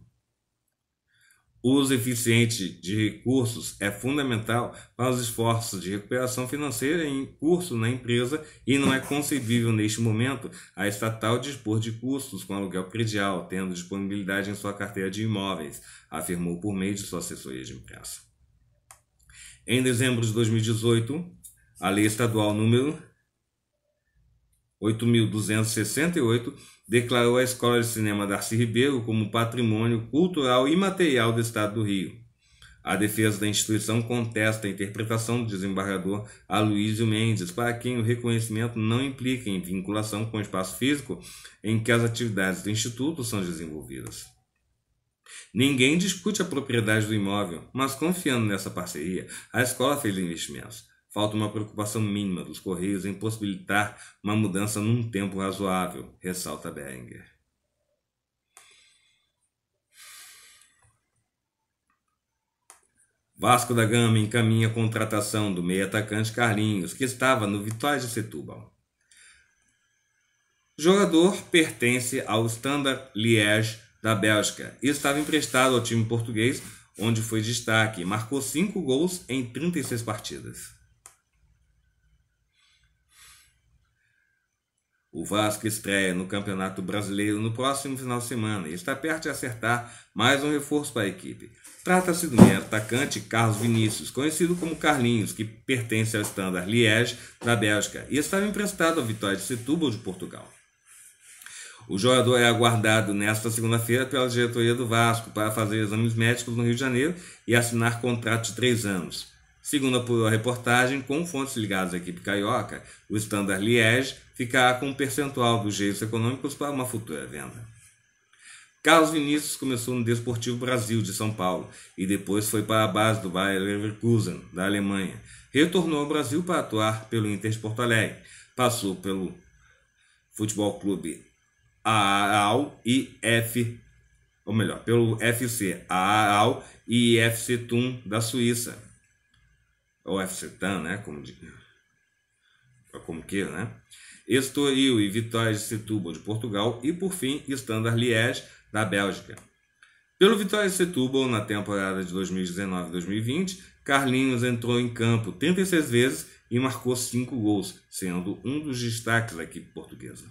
O uso eficiente de recursos é fundamental para os esforços de recuperação financeira em curso na empresa e não é concebível neste momento a estatal dispor de custos com aluguel predial, tendo disponibilidade em sua carteira de imóveis, afirmou por meio de sua assessoria de imprensa. Em dezembro de 2018, a Lei Estadual número 8.268, declarou a Escola de Cinema Darcy Ribeiro como patrimônio cultural imaterial do Estado do Rio. A defesa da instituição contesta a interpretação do desembargador Aloysio Mendes, para quem o reconhecimento não implica em vinculação com o espaço físico em que as atividades do Instituto são desenvolvidas. Ninguém discute a propriedade do imóvel, mas confiando nessa parceria, a escola fez investimentos falta uma preocupação mínima dos Correios em possibilitar uma mudança num tempo razoável, ressalta Berenger. Vasco da Gama encaminha a contratação do meio atacante Carlinhos, que estava no Vitória de Setúbal. O jogador pertence ao Standard Liège da Bélgica e estava emprestado ao time português, onde foi destaque e marcou 5 gols em 36 partidas. O Vasco estreia no Campeonato Brasileiro no próximo final de semana e está perto de acertar mais um reforço para a equipe. Trata-se do meio atacante Carlos Vinícius, conhecido como Carlinhos, que pertence ao Standard Liège, da Bélgica, e estava emprestado ao Vitória de Setúbal, de Portugal. O jogador é aguardado nesta segunda-feira pela diretoria do Vasco para fazer exames médicos no Rio de Janeiro e assinar contrato de três anos. Segundo a reportagem, com fontes ligadas à equipe carioca, o Standard Liège ficará com um percentual dos direitos econômicos para uma futura venda. Carlos Vinícius começou no Desportivo Brasil de São Paulo e depois foi para a base do Bayer Leverkusen, da Alemanha. Retornou ao Brasil para atuar pelo Inter de Porto Alegre. Passou pelo Futebol Clube AAL e F, ou melhor, pelo FC AAL e FC Thun da Suíça. Ou FC Tan, né? Como, de, como que, né? Estoril e Vitória de Setúbal de Portugal e, por fim, Standard Liège da Bélgica. Pelo Vitória de Setúbal, na temporada de 2019-2020, Carlinhos entrou em campo 36 vezes e marcou 5 gols, sendo um dos destaques da equipe portuguesa.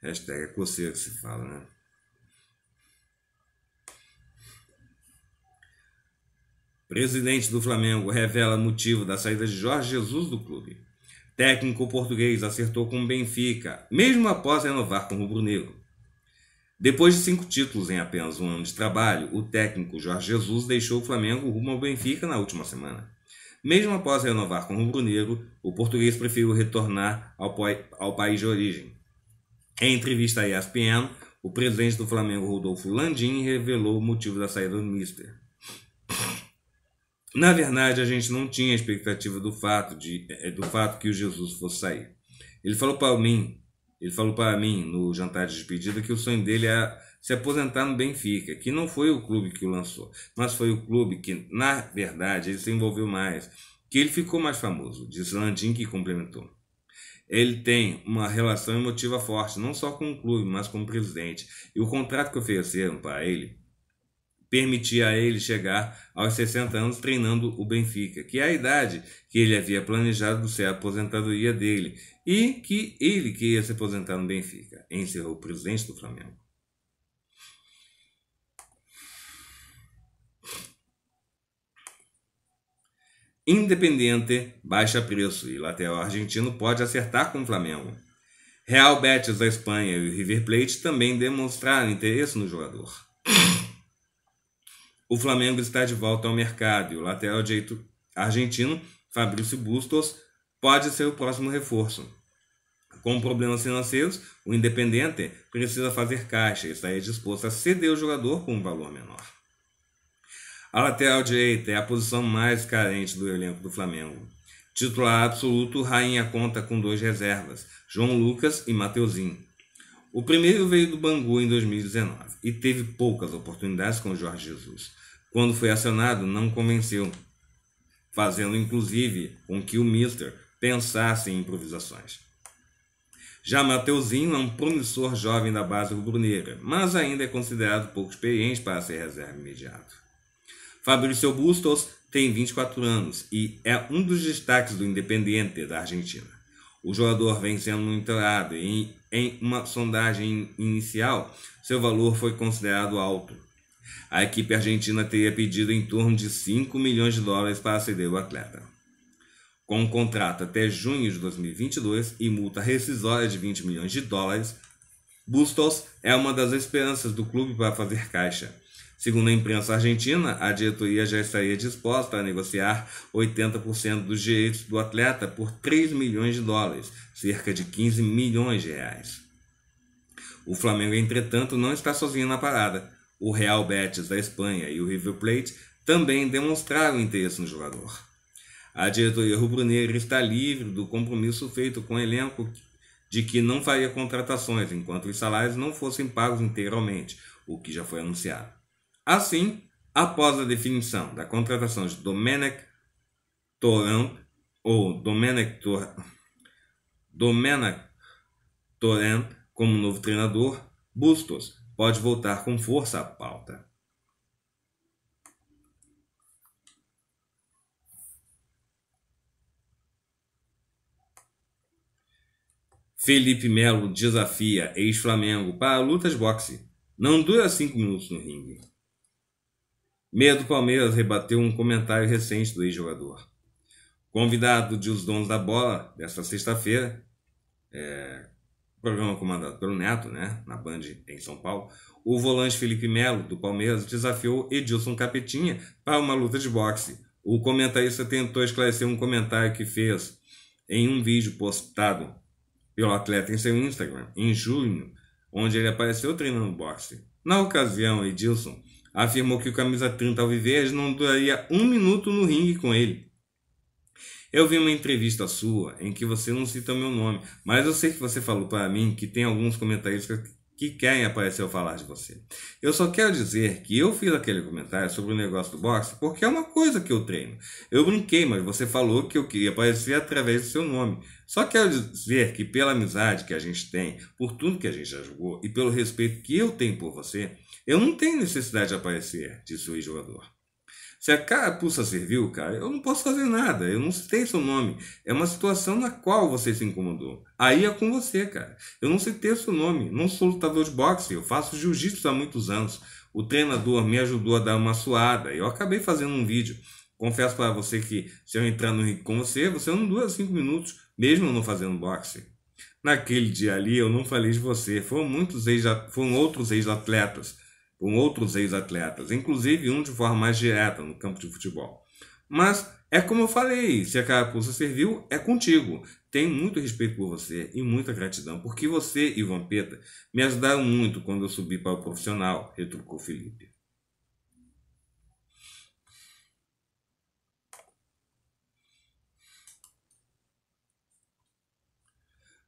Hashtag é coceira que se fala, né? Presidente do Flamengo revela motivo da saída de Jorge Jesus do clube. Técnico português acertou com o Benfica, mesmo após renovar com o Rubro Negro. Depois de cinco títulos em apenas um ano de trabalho, o técnico Jorge Jesus deixou o Flamengo rumo ao Benfica na última semana. Mesmo após renovar com o Rubro Negro, o português preferiu retornar ao, ao país de origem. Em entrevista à ESPN, o presidente do Flamengo, Rodolfo Landim, revelou o motivo da saída do Mister. Na verdade, a gente não tinha expectativa do fato de eh, do fato que o Jesus fosse sair. Ele falou para mim, ele falou para mim no jantar de despedida que o sonho dele era é se aposentar no Benfica, que não foi o clube que o lançou, mas foi o clube que, na verdade, ele se envolveu mais, que ele ficou mais famoso, disse Landim que complementou ele tem uma relação emotiva forte, não só com o clube, mas com o presidente. E o contrato que ofereceram para ele permitia a ele chegar aos 60 anos treinando o Benfica, que é a idade que ele havia planejado ser a aposentadoria dele e que ele queria se aposentar no Benfica, encerrou o presidente do Flamengo. Independente baixa preço e lateral argentino pode acertar com o Flamengo. Real Betis da Espanha e o River Plate também demonstraram interesse no jogador. O Flamengo está de volta ao mercado e o lateral direito argentino, Fabrício Bustos, pode ser o próximo reforço. Com problemas financeiros, o Independente precisa fazer caixa e está disposto a ceder o jogador com um valor menor. A lateral direita é a posição mais carente do elenco do Flamengo. Titular absoluto, Rainha conta com dois reservas, João Lucas e Mateuzinho. O primeiro veio do Bangu em 2019 e teve poucas oportunidades com Jorge Jesus. Quando foi acionado, não convenceu, fazendo inclusive com que o Mister pensasse em improvisações. Já Mateuzinho é um promissor jovem da base rubro-negra, mas ainda é considerado pouco experiente para ser reserva imediato. Fabrício Bustos tem 24 anos e é um dos destaques do Independiente da Argentina. O jogador vem sendo monitorado e, em uma sondagem inicial, seu valor foi considerado alto. A equipe argentina teria pedido em torno de 5 milhões de dólares para ceder o atleta. Com um contrato até junho de 2022 e multa rescisória de 20 milhões de dólares, Bustos é uma das esperanças do clube para fazer caixa Segundo a imprensa argentina, a diretoria já estaria disposta a negociar 80% dos direitos do atleta por 3 milhões de dólares, cerca de 15 milhões de reais. O Flamengo, entretanto, não está sozinho na parada. O Real Betis da Espanha e o River Plate também demonstraram interesse no jogador. A diretoria rubro-negra está livre do compromisso feito com o elenco de que não faria contratações enquanto os salários não fossem pagos integralmente, o que já foi anunciado. Assim, após a definição da contratação de Domenech Torrent ou Domenech, Torrent como novo treinador, Bustos pode voltar com força à pauta. Felipe Melo desafia ex-Flamengo para a boxe. Não dura cinco minutos no ringue. Meia do Palmeiras rebateu um comentário recente do ex-jogador. Convidado de Os Donos da Bola, desta sexta-feira, é, programa comandado pelo Neto, né, na Band em São Paulo, o volante Felipe Melo, do Palmeiras, desafiou Edilson Capetinha para uma luta de boxe. O comentarista tentou esclarecer um comentário que fez em um vídeo postado pelo atleta em seu Instagram, em junho, onde ele apareceu treinando boxe. Na ocasião, Edilson afirmou que o camisa 30 viver não duraria um minuto no ringue com ele. Eu vi uma entrevista sua em que você não cita meu nome, mas eu sei que você falou para mim que tem alguns comentaristas que quem apareceu falar de você. Eu só quero dizer que eu fiz aquele comentário sobre o negócio do boxe porque é uma coisa que eu treino. Eu brinquei, mas você falou que eu queria aparecer através do seu nome. Só quero dizer que pela amizade que a gente tem, por tudo que a gente já jogou e pelo respeito que eu tenho por você, eu não tenho necessidade de aparecer, disse o jogador. Se a carapuça serviu, cara, eu não posso fazer nada, eu não citei seu nome. É uma situação na qual você se incomodou. Aí é com você, cara. Eu não citei seu nome, não sou lutador de boxe, eu faço jiu-jitsu há muitos anos. O treinador me ajudou a dar uma suada, eu acabei fazendo um vídeo. Confesso para você que se eu entrar no ringue com você, você não é dura cinco minutos, mesmo não fazendo boxe. Naquele dia ali eu não falei de você, foram muitos ex foram outros ex-atletas com outros ex-atletas, inclusive um de forma mais direta no campo de futebol. Mas é como eu falei, se a carapuça serviu, é contigo. Tenho muito respeito por você e muita gratidão, porque você e o Vampeta me ajudaram muito quando eu subi para o profissional, retrucou Felipe.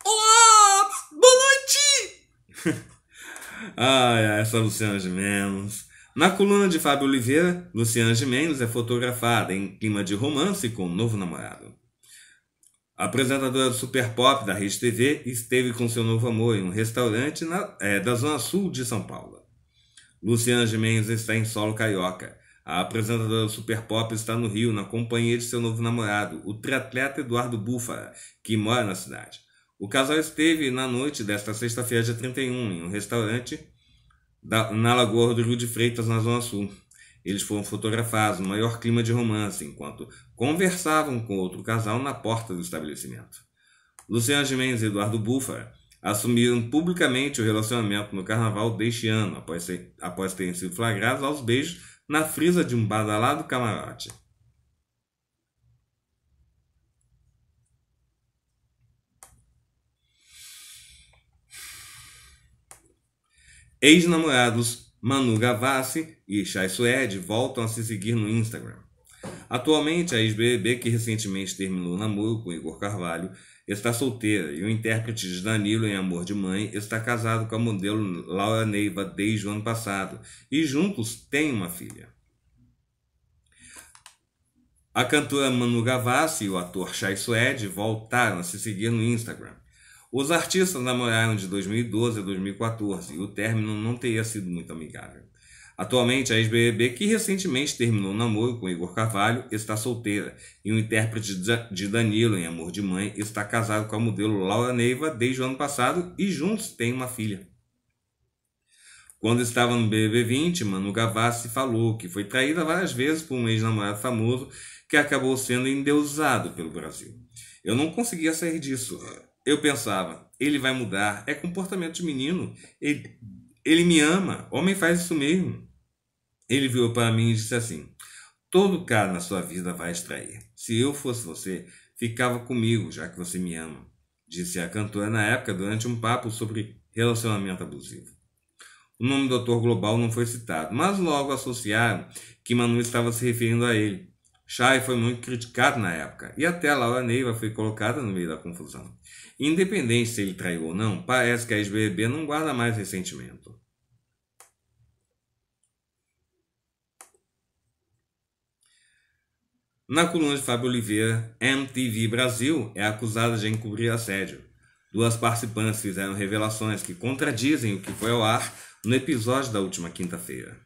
Olá! Boa noite! <laughs> Ai, essa Luciana de Menos. Na coluna de Fábio Oliveira, Luciana de Menos é fotografada em clima de romance com um novo namorado. A apresentadora do Super Pop da Rede TV esteve com seu novo amor em um restaurante na, é, da Zona Sul de São Paulo. Luciana Menos está em solo carioca. A apresentadora do Super Pop está no Rio na companhia de seu novo namorado, o triatleta Eduardo Búfara, que mora na cidade. O casal esteve na noite desta sexta-feira, dia 31, em um restaurante da, na Lagoa do Rio de Freitas, na Zona Sul. Eles foram fotografados no maior clima de romance, enquanto conversavam com outro casal na porta do estabelecimento. Luciano Gimenez e Eduardo Búfara assumiram publicamente o relacionamento no carnaval deste ano, após, ser, após terem sido flagrados aos beijos na frisa de um badalado camarote. Ex-namorados Manu Gavassi e Chay Suede voltam a se seguir no Instagram. Atualmente, a ex-BBB, que recentemente terminou o namoro com Igor Carvalho, está solteira e o intérprete de Danilo em Amor de Mãe está casado com a modelo Laura Neiva desde o ano passado e juntos têm uma filha. A cantora Manu Gavassi e o ator Chay Suede voltaram a se seguir no Instagram. Os artistas namoraram de 2012 a 2014 e o término não teria sido muito amigável. Atualmente, a ex-BBB, que recentemente terminou o namoro com Igor Carvalho, está solteira e o intérprete de Danilo em Amor de Mãe está casado com a modelo Laura Neiva desde o ano passado e juntos têm uma filha. Quando estava no BBB 20, Manu Gavassi falou que foi traída várias vezes por um ex-namorado famoso que acabou sendo endeusado pelo Brasil. Eu não conseguia sair disso. Eu pensava, ele vai mudar, é comportamento de menino, ele, ele me ama, homem faz isso mesmo. Ele virou para mim e disse assim: Todo cara na sua vida vai extrair. Se eu fosse você, ficava comigo, já que você me ama, disse a cantora na época durante um papo sobre relacionamento abusivo. O nome do ator global não foi citado, mas logo associaram que Manu estava se referindo a ele, Chai foi muito criticado na época, e até Laura Neiva foi colocada no meio da confusão. Independente se ele traiu ou não, parece que a ex-BBB não guarda mais ressentimento. Na coluna de Fábio Oliveira, MTV Brasil é acusada de encobrir assédio. Duas participantes fizeram revelações que contradizem o que foi ao ar no episódio da última quinta-feira.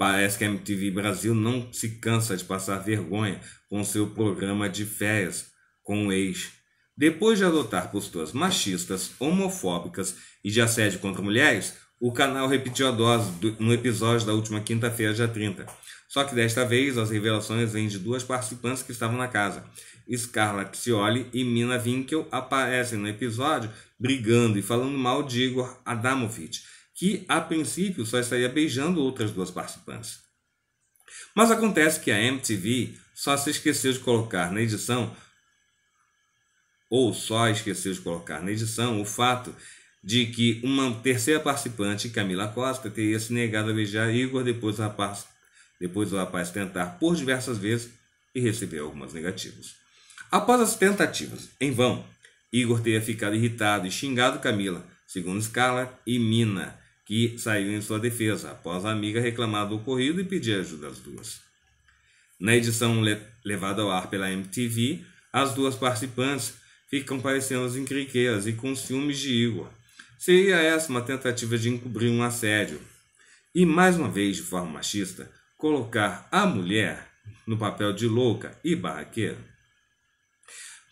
Parece que a MTV Brasil não se cansa de passar vergonha com seu programa de férias com o ex. Depois de adotar posturas machistas, homofóbicas e de assédio contra mulheres, o canal repetiu a dose do, no episódio da última quinta-feira, dia 30. Só que desta vez as revelações vêm de duas participantes que estavam na casa. Scarlett Cioli e Mina Winkel aparecem no episódio brigando e falando mal de Igor Adamovich que a princípio só estaria beijando outras duas participantes. Mas acontece que a MTV só se esqueceu de colocar na edição ou só esqueceu de colocar na edição o fato de que uma terceira participante, Camila Costa, teria se negado a beijar Igor depois do rapaz, depois do rapaz tentar por diversas vezes e receber algumas negativas. Após as tentativas em vão, Igor teria ficado irritado e xingado Camila, segundo Scala e Mina, que saiu em sua defesa após a amiga reclamar do ocorrido e pedir ajuda às duas. Na edição le levada ao ar pela MTV, as duas participantes ficam parecendo as encriqueiras e com ciúmes de Igor. Seria essa uma tentativa de encobrir um assédio e, mais uma vez de forma machista, colocar a mulher no papel de louca e barraqueira?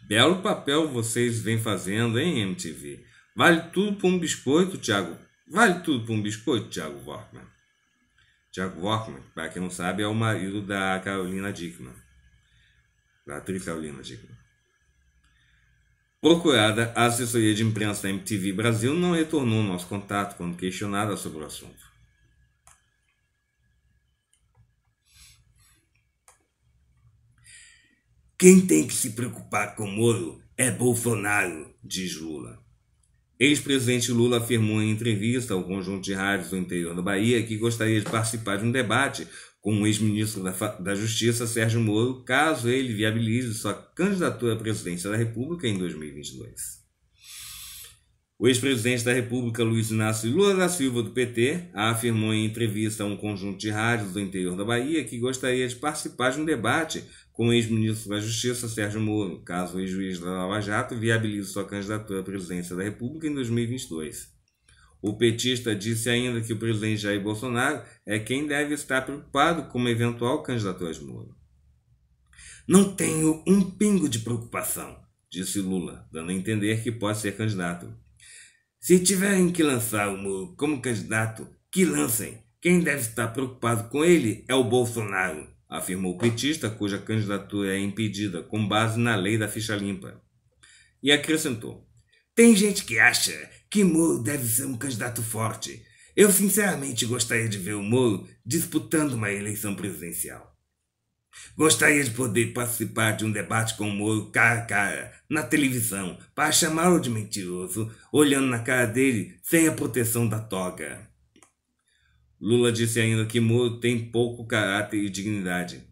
Belo papel vocês vêm fazendo, hein, MTV? Vale tudo por um biscoito, Thiago Vale tudo por um biscoito, Thiago Workman. Thiago Workman, para quem não sabe, é o marido da Carolina Dickman. Da atriz Carolina Dickman. Procurada, a assessoria de imprensa da MTV Brasil não retornou nosso contato quando questionada sobre o assunto. Quem tem que se preocupar com Moro é Bolsonaro, diz Lula. Ex-presidente Lula afirmou em entrevista ao conjunto de rádios do interior da Bahia que gostaria de participar de um debate com o ex-ministro da, da Justiça, Sérgio Moro, caso ele viabilize sua candidatura à presidência da República em 2022. O ex-presidente da República, Luiz Inácio Lula da Silva, do PT, afirmou em entrevista a um conjunto de rádios do interior da Bahia que gostaria de participar de um debate com o ex-ministro da Justiça, Sérgio Moro, caso ex-juiz da Lava Jato viabilize sua candidatura à presidência da República em 2022. O petista disse ainda que o presidente Jair Bolsonaro é quem deve estar preocupado com uma eventual candidatura de Moro. Não tenho um pingo de preocupação, disse Lula, dando a entender que pode ser candidato. Se tiverem que lançar o Moro como candidato, que lancem. Quem deve estar preocupado com ele é o Bolsonaro afirmou o petista, cuja candidatura é impedida com base na lei da ficha limpa. E acrescentou: Tem gente que acha que Moro deve ser um candidato forte. Eu sinceramente gostaria de ver o Moro disputando uma eleição presidencial. Gostaria de poder participar de um debate com o Moro cara a cara, na televisão, para chamá-lo de mentiroso, olhando na cara dele sem a proteção da toga. Lula disse ainda que Moro tem pouco caráter e dignidade.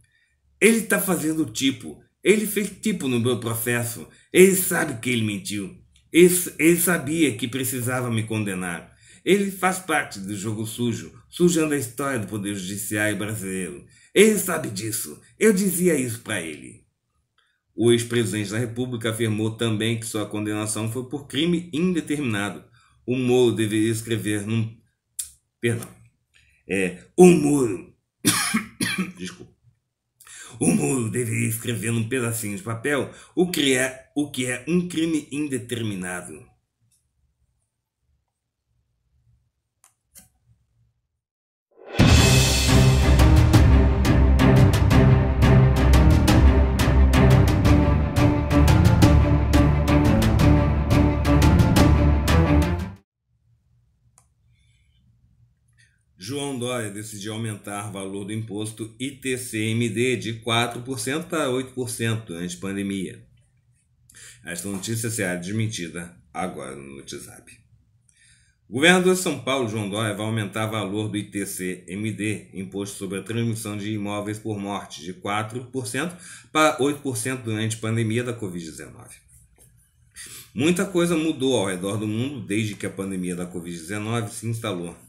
Ele está fazendo tipo. Ele fez tipo no meu processo. Ele sabe que ele mentiu. Ele, ele sabia que precisava me condenar. Ele faz parte do jogo sujo, sujando a história do Poder Judiciário brasileiro. Ele sabe disso. Eu dizia isso para ele. O ex-presidente da República afirmou também que sua condenação foi por crime indeterminado. O Moro deveria escrever num. Perdão é um muro. <coughs> Desculpa. O muro deveria escrever num pedacinho de papel o que é, o que é um crime indeterminado. João Dória decidiu aumentar o valor do imposto ITCMD de 4% para 8% durante a pandemia. Esta notícia será desmentida agora no WhatsApp. O governador de São Paulo, João Dória, vai aumentar o valor do ITCMD, Imposto sobre a Transmissão de Imóveis por Morte, de 4% para 8% durante a pandemia da Covid-19. Muita coisa mudou ao redor do mundo desde que a pandemia da Covid-19 se instalou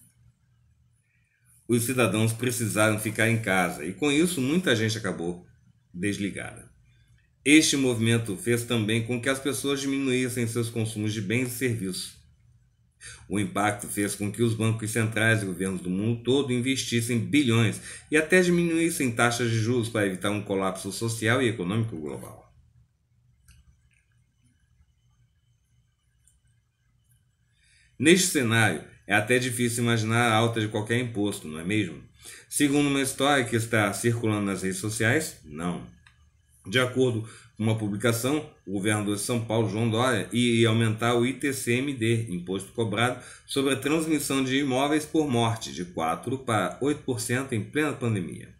os cidadãos precisaram ficar em casa e com isso muita gente acabou desligada. Este movimento fez também com que as pessoas diminuíssem seus consumos de bens e serviços. O impacto fez com que os bancos centrais e governos do mundo todo investissem bilhões e até diminuíssem taxas de juros para evitar um colapso social e econômico global. Neste cenário, é até difícil imaginar a alta de qualquer imposto, não é mesmo? Segundo uma história que está circulando nas redes sociais, não. De acordo com uma publicação, o governador de São Paulo, João Dória, iria aumentar o ITCMD, imposto cobrado sobre a transmissão de imóveis por morte, de 4% para 8% em plena pandemia.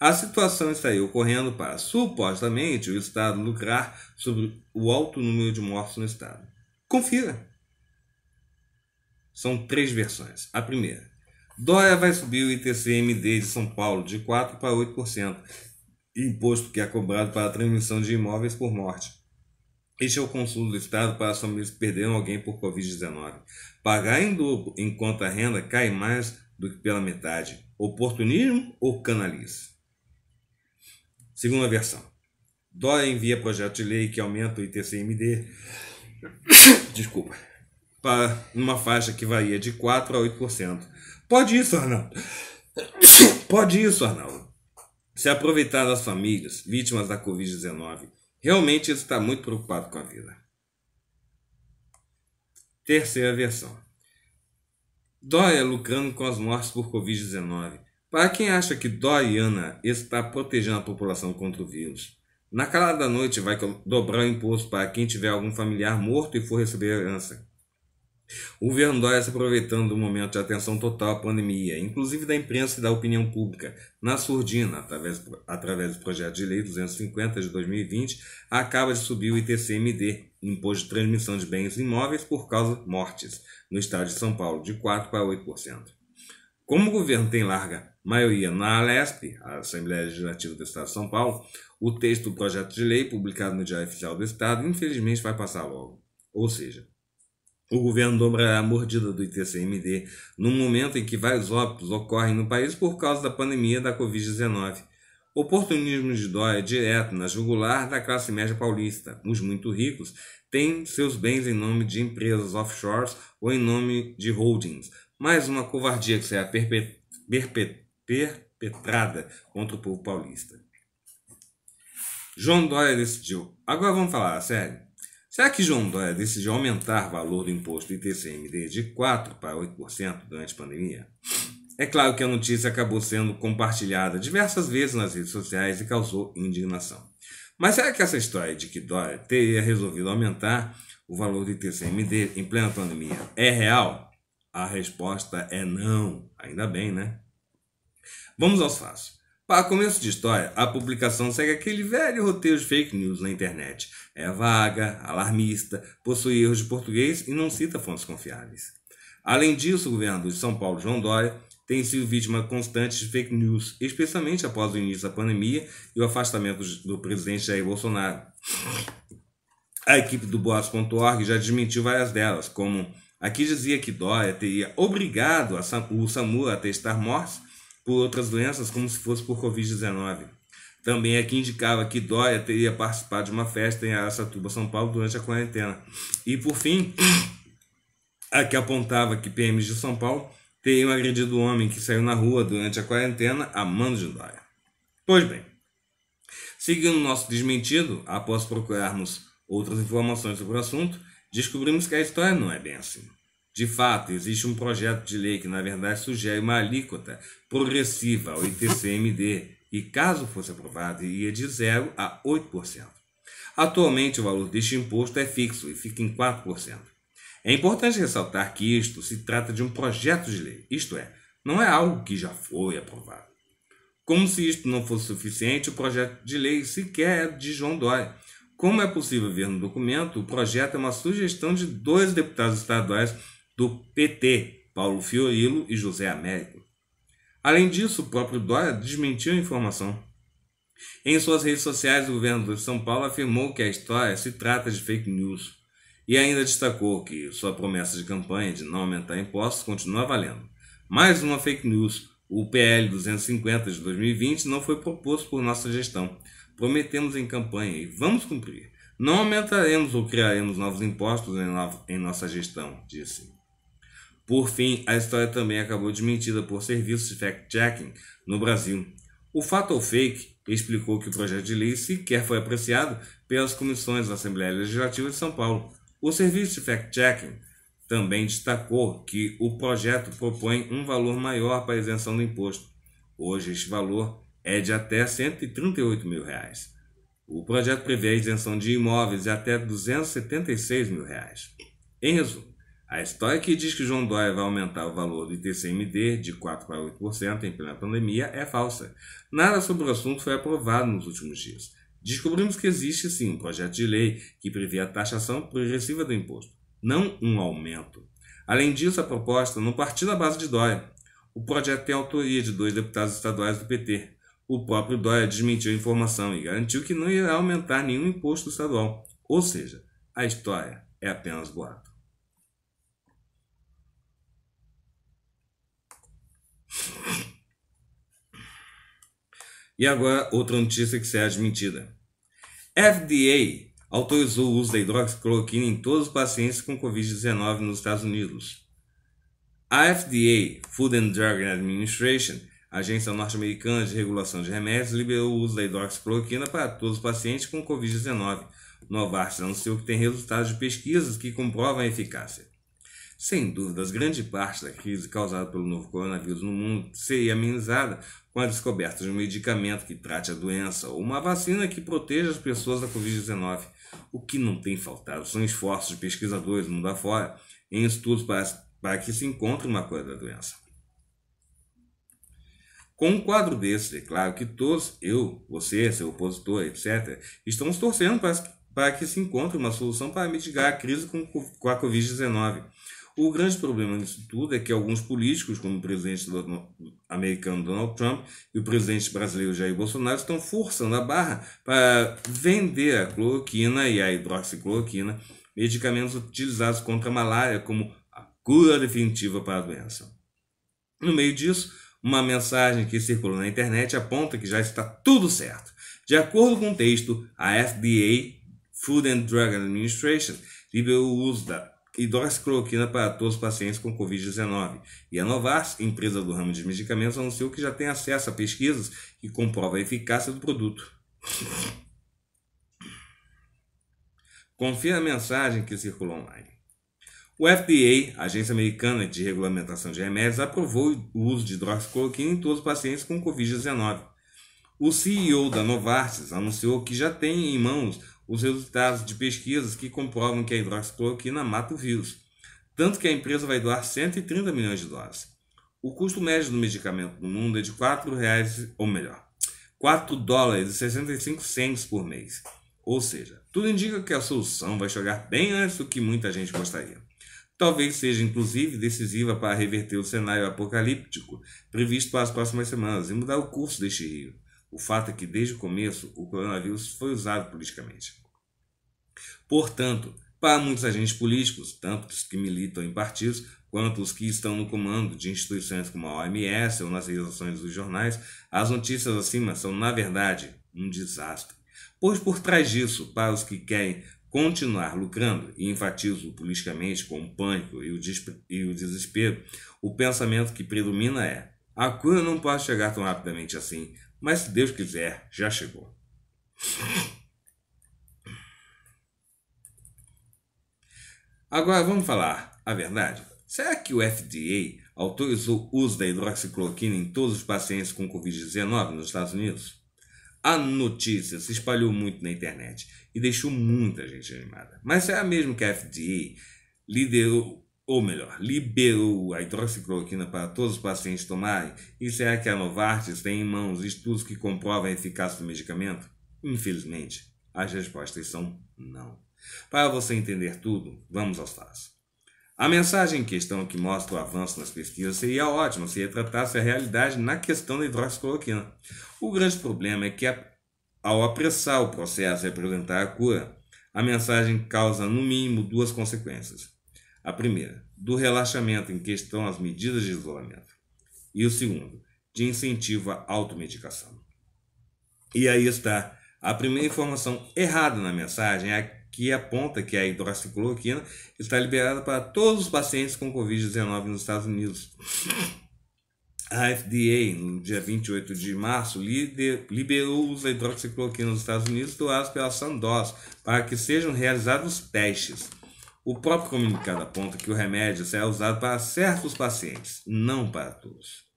A situação estaria ocorrendo para, supostamente, o Estado lucrar sobre o alto número de mortos no Estado. Confira! São três versões. A primeira. Dória vai subir o ITCMD de São Paulo de 4% para 8%, imposto que é cobrado para a transmissão de imóveis por morte. Este é o consolo do Estado para as famílias que perderam alguém por Covid-19. Pagar em dobro, enquanto a renda cai mais do que pela metade. Oportunismo ou canaliza? Segunda versão. Dória envia projeto de lei que aumenta o ITCMD. <coughs> Desculpa para uma faixa que varia de 4% a 8%. Pode isso, Arnaldo. <coughs> Pode isso, Arnaldo. Se aproveitar das famílias vítimas da Covid-19, realmente está muito preocupado com a vida. Terceira versão. Dória é lucrando com as mortes por Covid-19. Para quem acha que Doriana está protegendo a população contra o vírus, na calada da noite vai dobrar o imposto para quem tiver algum familiar morto e for receber a herança. O governo Dória se aproveitando do momento de atenção total à pandemia, inclusive da imprensa e da opinião pública, na surdina, através, através do projeto de lei 250 de 2020, acaba de subir o ITCMD, Imposto de Transmissão de Bens Imóveis por causa mortes, no estado de São Paulo, de 4% para 8%. Como o governo tem larga maioria na ALESP, a Assembleia Legislativa do Estado de São Paulo, o texto do projeto de lei, publicado no Diário Oficial do Estado, infelizmente vai passar logo. Ou seja, o governo dobra a mordida do ITCMD num momento em que vários óbitos ocorrem no país por causa da pandemia da Covid-19. Oportunismo de dó é direto na jugular da classe média paulista. Os muito ricos têm seus bens em nome de empresas offshores ou em nome de holdings. Mais uma covardia que será é perpetrada contra o povo paulista. João Dória decidiu. Agora vamos falar, sério. Será que João Dória decidiu aumentar o valor do imposto do ITCMD de 4% para 8% durante a pandemia? É claro que a notícia acabou sendo compartilhada diversas vezes nas redes sociais e causou indignação. Mas será que essa história de que Dória teria resolvido aumentar o valor do ITCMD em plena pandemia é real? A resposta é não. Ainda bem, né? Vamos aos fatos. Para começo de história, a publicação segue aquele velho roteiro de fake news na internet. É vaga, alarmista, possui erros de português e não cita fontes confiáveis. Além disso, o governo de São Paulo, João Dória, tem sido vítima constante de fake news, especialmente após o início da pandemia e o afastamento do presidente Jair Bolsonaro. A equipe do Boas.org já desmentiu várias delas, como aqui dizia que Dória teria obrigado o SAMU a testar mortes por outras doenças, como se fosse por Covid-19. Também aqui indicava que Dória teria participado de uma festa em Aracatuba, São Paulo, durante a quarentena. E por fim, <clears throat> aqui apontava que PMs de São Paulo teriam agredido o homem que saiu na rua durante a quarentena a mando de Dória. Pois bem, seguindo nosso desmentido, após procurarmos outras informações sobre o assunto, descobrimos que a história não é bem assim. De fato, existe um projeto de lei que, na verdade, sugere uma alíquota progressiva ao ITCMD e, caso fosse aprovado, iria de 0 a 8%. Atualmente, o valor deste imposto é fixo e fica em 4%. É importante ressaltar que isto se trata de um projeto de lei, isto é, não é algo que já foi aprovado. Como se isto não fosse suficiente, o projeto de lei sequer é de João Dória. Como é possível ver no documento, o projeto é uma sugestão de dois deputados estaduais do PT, Paulo Fiorilo e José Américo. Além disso, o próprio Dória desmentiu a informação. Em suas redes sociais, o governo de São Paulo afirmou que a história se trata de fake news e ainda destacou que sua promessa de campanha de não aumentar impostos continua valendo. Mais uma fake news. O PL 250 de 2020 não foi proposto por nossa gestão. Prometemos em campanha e vamos cumprir. Não aumentaremos ou criaremos novos impostos em, no em nossa gestão, disse. Por fim, a história também acabou desmentida por serviços de fact-checking no Brasil. O Fato ou Fake explicou que o projeto de lei sequer foi apreciado pelas comissões da Assembleia Legislativa de São Paulo. O serviço de fact-checking também destacou que o projeto propõe um valor maior para a isenção do imposto. Hoje, este valor é de até R$ 138 mil. Reais. O projeto prevê a isenção de imóveis de até R$ 276 mil. Reais. Em resumo, a história que diz que João Dória vai aumentar o valor do ITCMD de 4% para 8% em plena pandemia é falsa. Nada sobre o assunto foi aprovado nos últimos dias. Descobrimos que existe sim um projeto de lei que prevê a taxação progressiva do imposto, não um aumento. Além disso, a proposta não partiu da base de Dória. O projeto tem autoria de dois deputados estaduais do PT. O próprio Dória desmentiu a informação e garantiu que não irá aumentar nenhum imposto estadual. Ou seja, a história é apenas boato. E agora, outra notícia que será é desmentida. FDA autorizou o uso da hidroxicloroquina em todos os pacientes com Covid-19 nos Estados Unidos. A FDA, Food and Drug Administration, agência norte-americana de regulação de remédios, liberou o uso da hidroxicloroquina para todos os pacientes com Covid-19. Novartis anunciou que tem resultados de pesquisas que comprovam a eficácia. Sem dúvidas, grande parte da crise causada pelo novo coronavírus no mundo seria amenizada com a descoberta de um medicamento que trate a doença ou uma vacina que proteja as pessoas da Covid-19. O que não tem faltado são esforços de pesquisadores mundo afora em estudos para, para que se encontre uma cura da doença. Com um quadro desse, é claro que todos, eu, você, seu opositor, etc., estamos torcendo para, para que se encontre uma solução para mitigar a crise com, com a Covid-19 o grande problema disso tudo é que alguns políticos, como o presidente americano Donald Trump e o presidente brasileiro Jair Bolsonaro, estão forçando a barra para vender a cloroquina e a hidroxicloroquina, medicamentos utilizados contra a malária como a cura definitiva para a doença. No meio disso, uma mensagem que circulou na internet aponta que já está tudo certo. De acordo com o texto, a FDA, Food and Drug Administration, liberou o uso da e doxicloroquina para todos os pacientes com Covid-19. E a Novartis, empresa do ramo de medicamentos, anunciou que já tem acesso a pesquisas que comprovam a eficácia do produto. Confira a mensagem que circulou online. O FDA, Agência Americana de Regulamentação de Remédios, aprovou o uso de hidroxicloroquina em todos os pacientes com Covid-19. O CEO da Novartis anunciou que já tem em mãos os resultados de pesquisas que comprovam que a hidroxicloroquina mata o vírus, tanto que a empresa vai doar 130 milhões de dólares. O custo médio do medicamento no mundo é de 4 reais, ou melhor, 4 dólares e 65 centos por mês. Ou seja, tudo indica que a solução vai chegar bem antes do que muita gente gostaria. Talvez seja inclusive decisiva para reverter o cenário apocalíptico previsto para as próximas semanas e mudar o curso deste rio. O fato é que desde o começo o coronavírus foi usado politicamente. Portanto, para muitos agentes políticos, tanto os que militam em partidos quanto os que estão no comando de instituições como a OMS ou nas redações dos jornais, as notícias acima são, na verdade, um desastre. Pois por trás disso, para os que querem continuar lucrando, e enfatizo politicamente com o pânico e o, e o desespero, o pensamento que predomina é: a cura não pode chegar tão rapidamente assim, mas se Deus quiser, já chegou. Agora vamos falar a verdade. Será que o FDA autorizou o uso da hidroxicloroquina em todos os pacientes com Covid-19 nos Estados Unidos? A notícia se espalhou muito na internet e deixou muita gente animada. Mas será mesmo que a FDA liderou, ou melhor, liberou a hidroxicloroquina para todos os pacientes tomarem? E será que a Novartis tem em mãos estudos que comprovam a eficácia do medicamento? Infelizmente, as respostas são não. Para você entender tudo, vamos aos fatos. A mensagem em questão que mostra o avanço nas pesquisas seria ótima se retratasse a realidade na questão da hidroxicloroquina. O grande problema é que, ao apressar o processo e apresentar a cura, a mensagem causa, no mínimo, duas consequências. A primeira, do relaxamento em questão às medidas de isolamento. E o segundo, de incentivo à automedicação. E aí está. A primeira informação errada na mensagem é que aponta que a hidroxicloroquina está liberada para todos os pacientes com Covid-19 nos Estados Unidos. A FDA, no dia 28 de março, liberou o uso da hidroxicloroquina nos Estados Unidos doados pela Sandoz para que sejam realizados testes. O próprio comunicado aponta que o remédio será usado para certos pacientes, não para todos.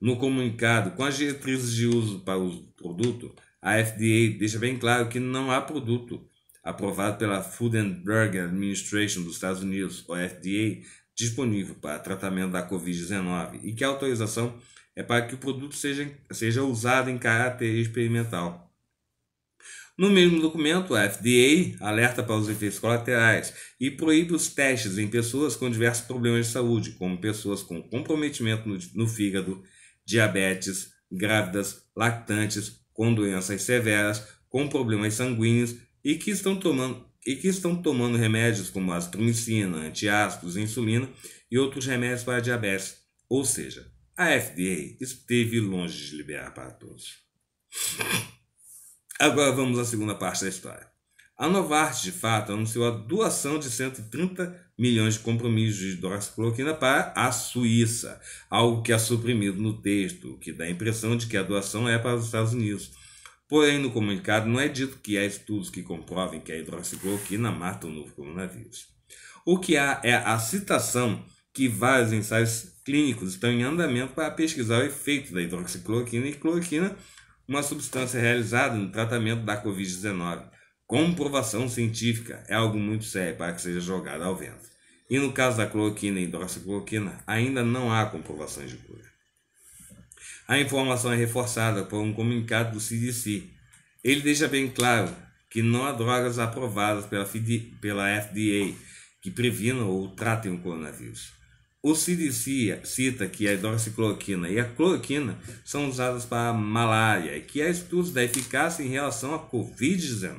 No comunicado, com as diretrizes de uso para o produto, a FDA deixa bem claro que não há produto aprovado pela Food and Drug Administration dos Estados Unidos, ou FDA, disponível para tratamento da Covid-19 e que a autorização é para que o produto seja, seja usado em caráter experimental. No mesmo documento, a FDA alerta para os efeitos colaterais e proíbe os testes em pessoas com diversos problemas de saúde, como pessoas com comprometimento no, no fígado, diabetes, grávidas, lactantes, com doenças severas, com problemas sanguíneos e que estão tomando e que estão tomando remédios como astromicina, antiácidos, insulina e outros remédios para diabetes. Ou seja, a FDA esteve longe de liberar para todos. Agora vamos à segunda parte da história. A Novartis, de fato, anunciou a doação de 130 milhões de compromissos de doxicloroquina para a Suíça, algo que é suprimido no texto, que dá a impressão de que a doação é para os Estados Unidos. Porém, no comunicado não é dito que há estudos que comprovem que a hidroxicloroquina mata o novo coronavírus. O que há é a citação que vários ensaios clínicos estão em andamento para pesquisar o efeito da hidroxicloroquina e cloroquina, uma substância realizada no tratamento da Covid-19. Comprovação científica é algo muito sério para que seja jogado ao vento. E no caso da cloroquina e hidroxicloroquina, ainda não há comprovações de cura. A informação é reforçada por um comunicado do CDC. Ele deixa bem claro que não há drogas aprovadas pela, pela FDA que previnam ou tratem o coronavírus. O CDC cita que a hidroxicloroquina e a cloroquina são usadas para a malária e que há estudos da eficácia em relação à Covid-19.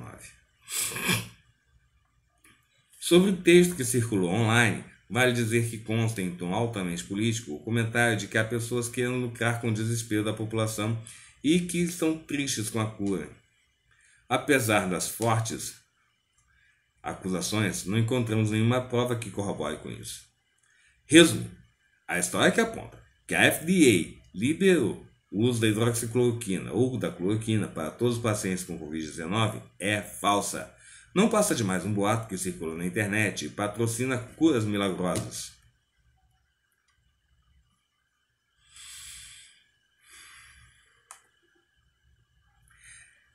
Sobre o texto que circulou online, Vale dizer que consta em tom altamente político o comentário de que há pessoas querendo lucrar com o desespero da população e que estão tristes com a cura. Apesar das fortes acusações, não encontramos nenhuma prova que corrobore com isso. Resumo: a história é que aponta que a FDA liberou o uso da hidroxicloroquina ou da cloroquina para todos os pacientes com Covid-19 é falsa. Não passa de mais um boato que circula na internet e patrocina curas milagrosas.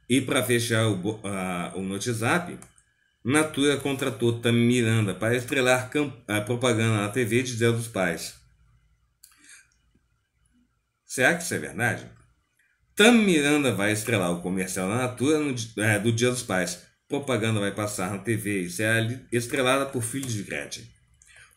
E para fechar o, a, o Natura contratou Tami Miranda para estrelar a propaganda na TV de Dia dos Pais. Será que isso é verdade? Tamiranda Miranda vai estrelar o comercial da Natura no, é, do Dia dos Pais. Propaganda vai passar na TV e será estrelada por filhos de Gretchen.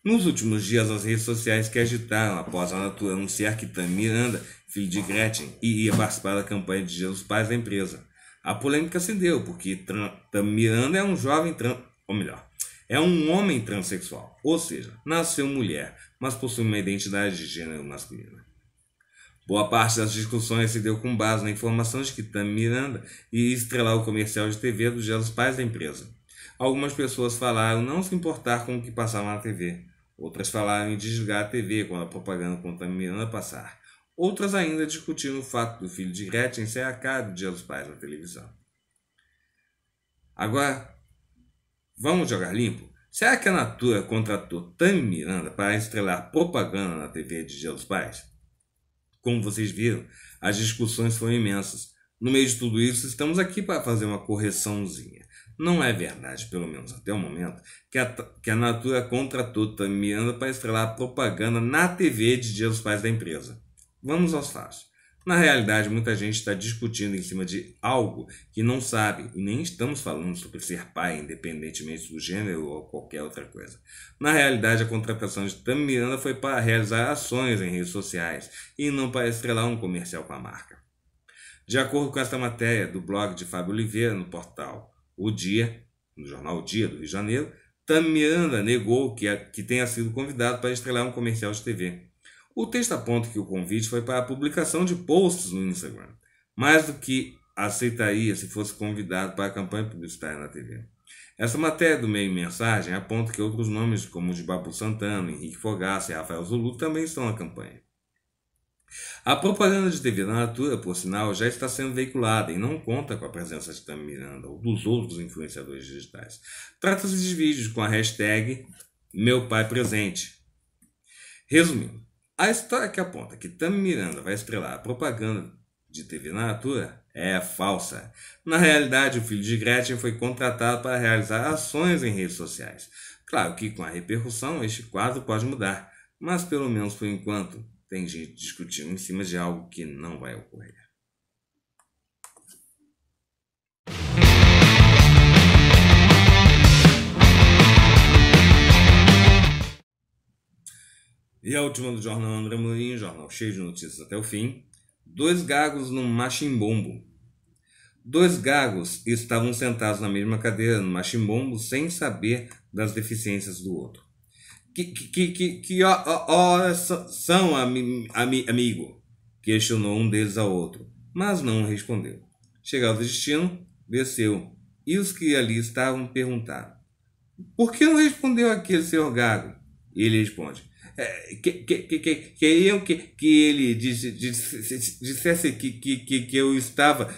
Nos últimos dias, as redes sociais que agitaram após a Natura anunciar que Tam Miranda, filho de Gretchen, iria participar da campanha de Jesus Pais da empresa. A polêmica se deu porque Tam Miranda é um jovem trans, ou melhor, é um homem transexual, ou seja, nasceu mulher, mas possui uma identidade de gênero masculino. Boa parte das discussões se deu com base na informação de que Tami Miranda ia estrelar o comercial de TV dos gelos pais da empresa. Algumas pessoas falaram não se importar com o que passava na TV. Outras falaram em desligar a TV quando a propaganda contra a Miranda passar. Outras ainda discutiram o fato do filho de Gretchen ser a cara do Dia dos Pais na televisão. Agora, vamos jogar limpo? Será que a Natura contratou Tami Miranda para estrelar propaganda na TV de Dia dos Pais? Como vocês viram, as discussões foram imensas. No meio de tudo isso, estamos aqui para fazer uma correçãozinha. Não é verdade, pelo menos até o momento, que a, que a Natura contratou Tami para estrelar propaganda na TV de Dia dos Pais da empresa. Vamos aos fatos. Na realidade, muita gente está discutindo em cima de algo que não sabe, e nem estamos falando sobre ser pai, independentemente do gênero ou qualquer outra coisa. Na realidade, a contratação de Tami Miranda foi para realizar ações em redes sociais e não para estrelar um comercial com a marca. De acordo com esta matéria do blog de Fábio Oliveira no portal O Dia, no jornal O Dia do Rio de Janeiro, Tami Miranda negou que, a, que tenha sido convidado para estrelar um comercial de TV. O texto aponta que o convite foi para a publicação de posts no Instagram, mais do que aceitaria se fosse convidado para a campanha publicitária na TV. Essa matéria do meio mensagem aponta que outros nomes, como o de Babu Santana, Henrique Fogaça e Rafael Zulu, também estão na campanha. A propaganda de TV da Natura, por sinal, já está sendo veiculada e não conta com a presença de Tami Miranda ou dos outros influenciadores digitais. Trata-se de vídeos com a hashtag Meu Pai Presente. Resumindo, a história que aponta que Tammy Miranda vai estrelar a propaganda de TV na Natura é falsa. Na realidade, o filho de Gretchen foi contratado para realizar ações em redes sociais. Claro que com a repercussão este quadro pode mudar, mas pelo menos por enquanto tem gente discutindo em cima de algo que não vai ocorrer. E a última do jornal André Mourinho, jornal cheio de notícias até o fim. Dois gagos num machimbombo. Dois gagos estavam sentados na mesma cadeira no machimbombo sem saber das deficiências do outro. Que, que, que, que horas são, ami, amigo? Questionou um deles ao outro, mas não respondeu. Chegado ao destino, desceu, e os que ali estavam perguntaram: Por que não respondeu aquele senhor gago? E ele responde: é, que, que, que, que eu que, que ele dissesse que, que, que, que eu estava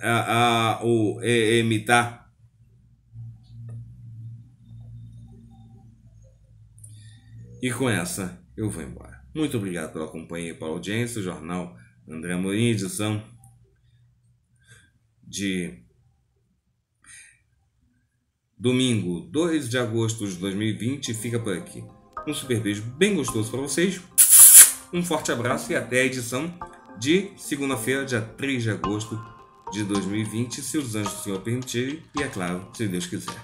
a, a o, é, imitar. E com essa eu vou embora. Muito obrigado pela companhia e pela audiência. O jornal André Amorim, edição de domingo 2 de agosto de 2020. Fica por aqui um super beijo bem gostoso para vocês. Um forte abraço e até a edição de segunda-feira, dia 3 de agosto de 2020, se os anjos do Senhor permitirem e, é claro, se Deus quiser.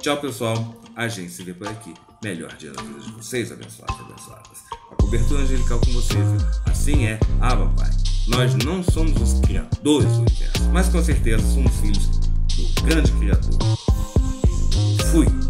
Tchau, pessoal. A gente se vê por aqui. Melhor dia da vida de vocês, abençoados abençoadas. A cobertura angelical com vocês, Assim é. Ah, papai. Nós não somos os criadores do universo, mas com certeza somos filhos do grande Criador. Fui.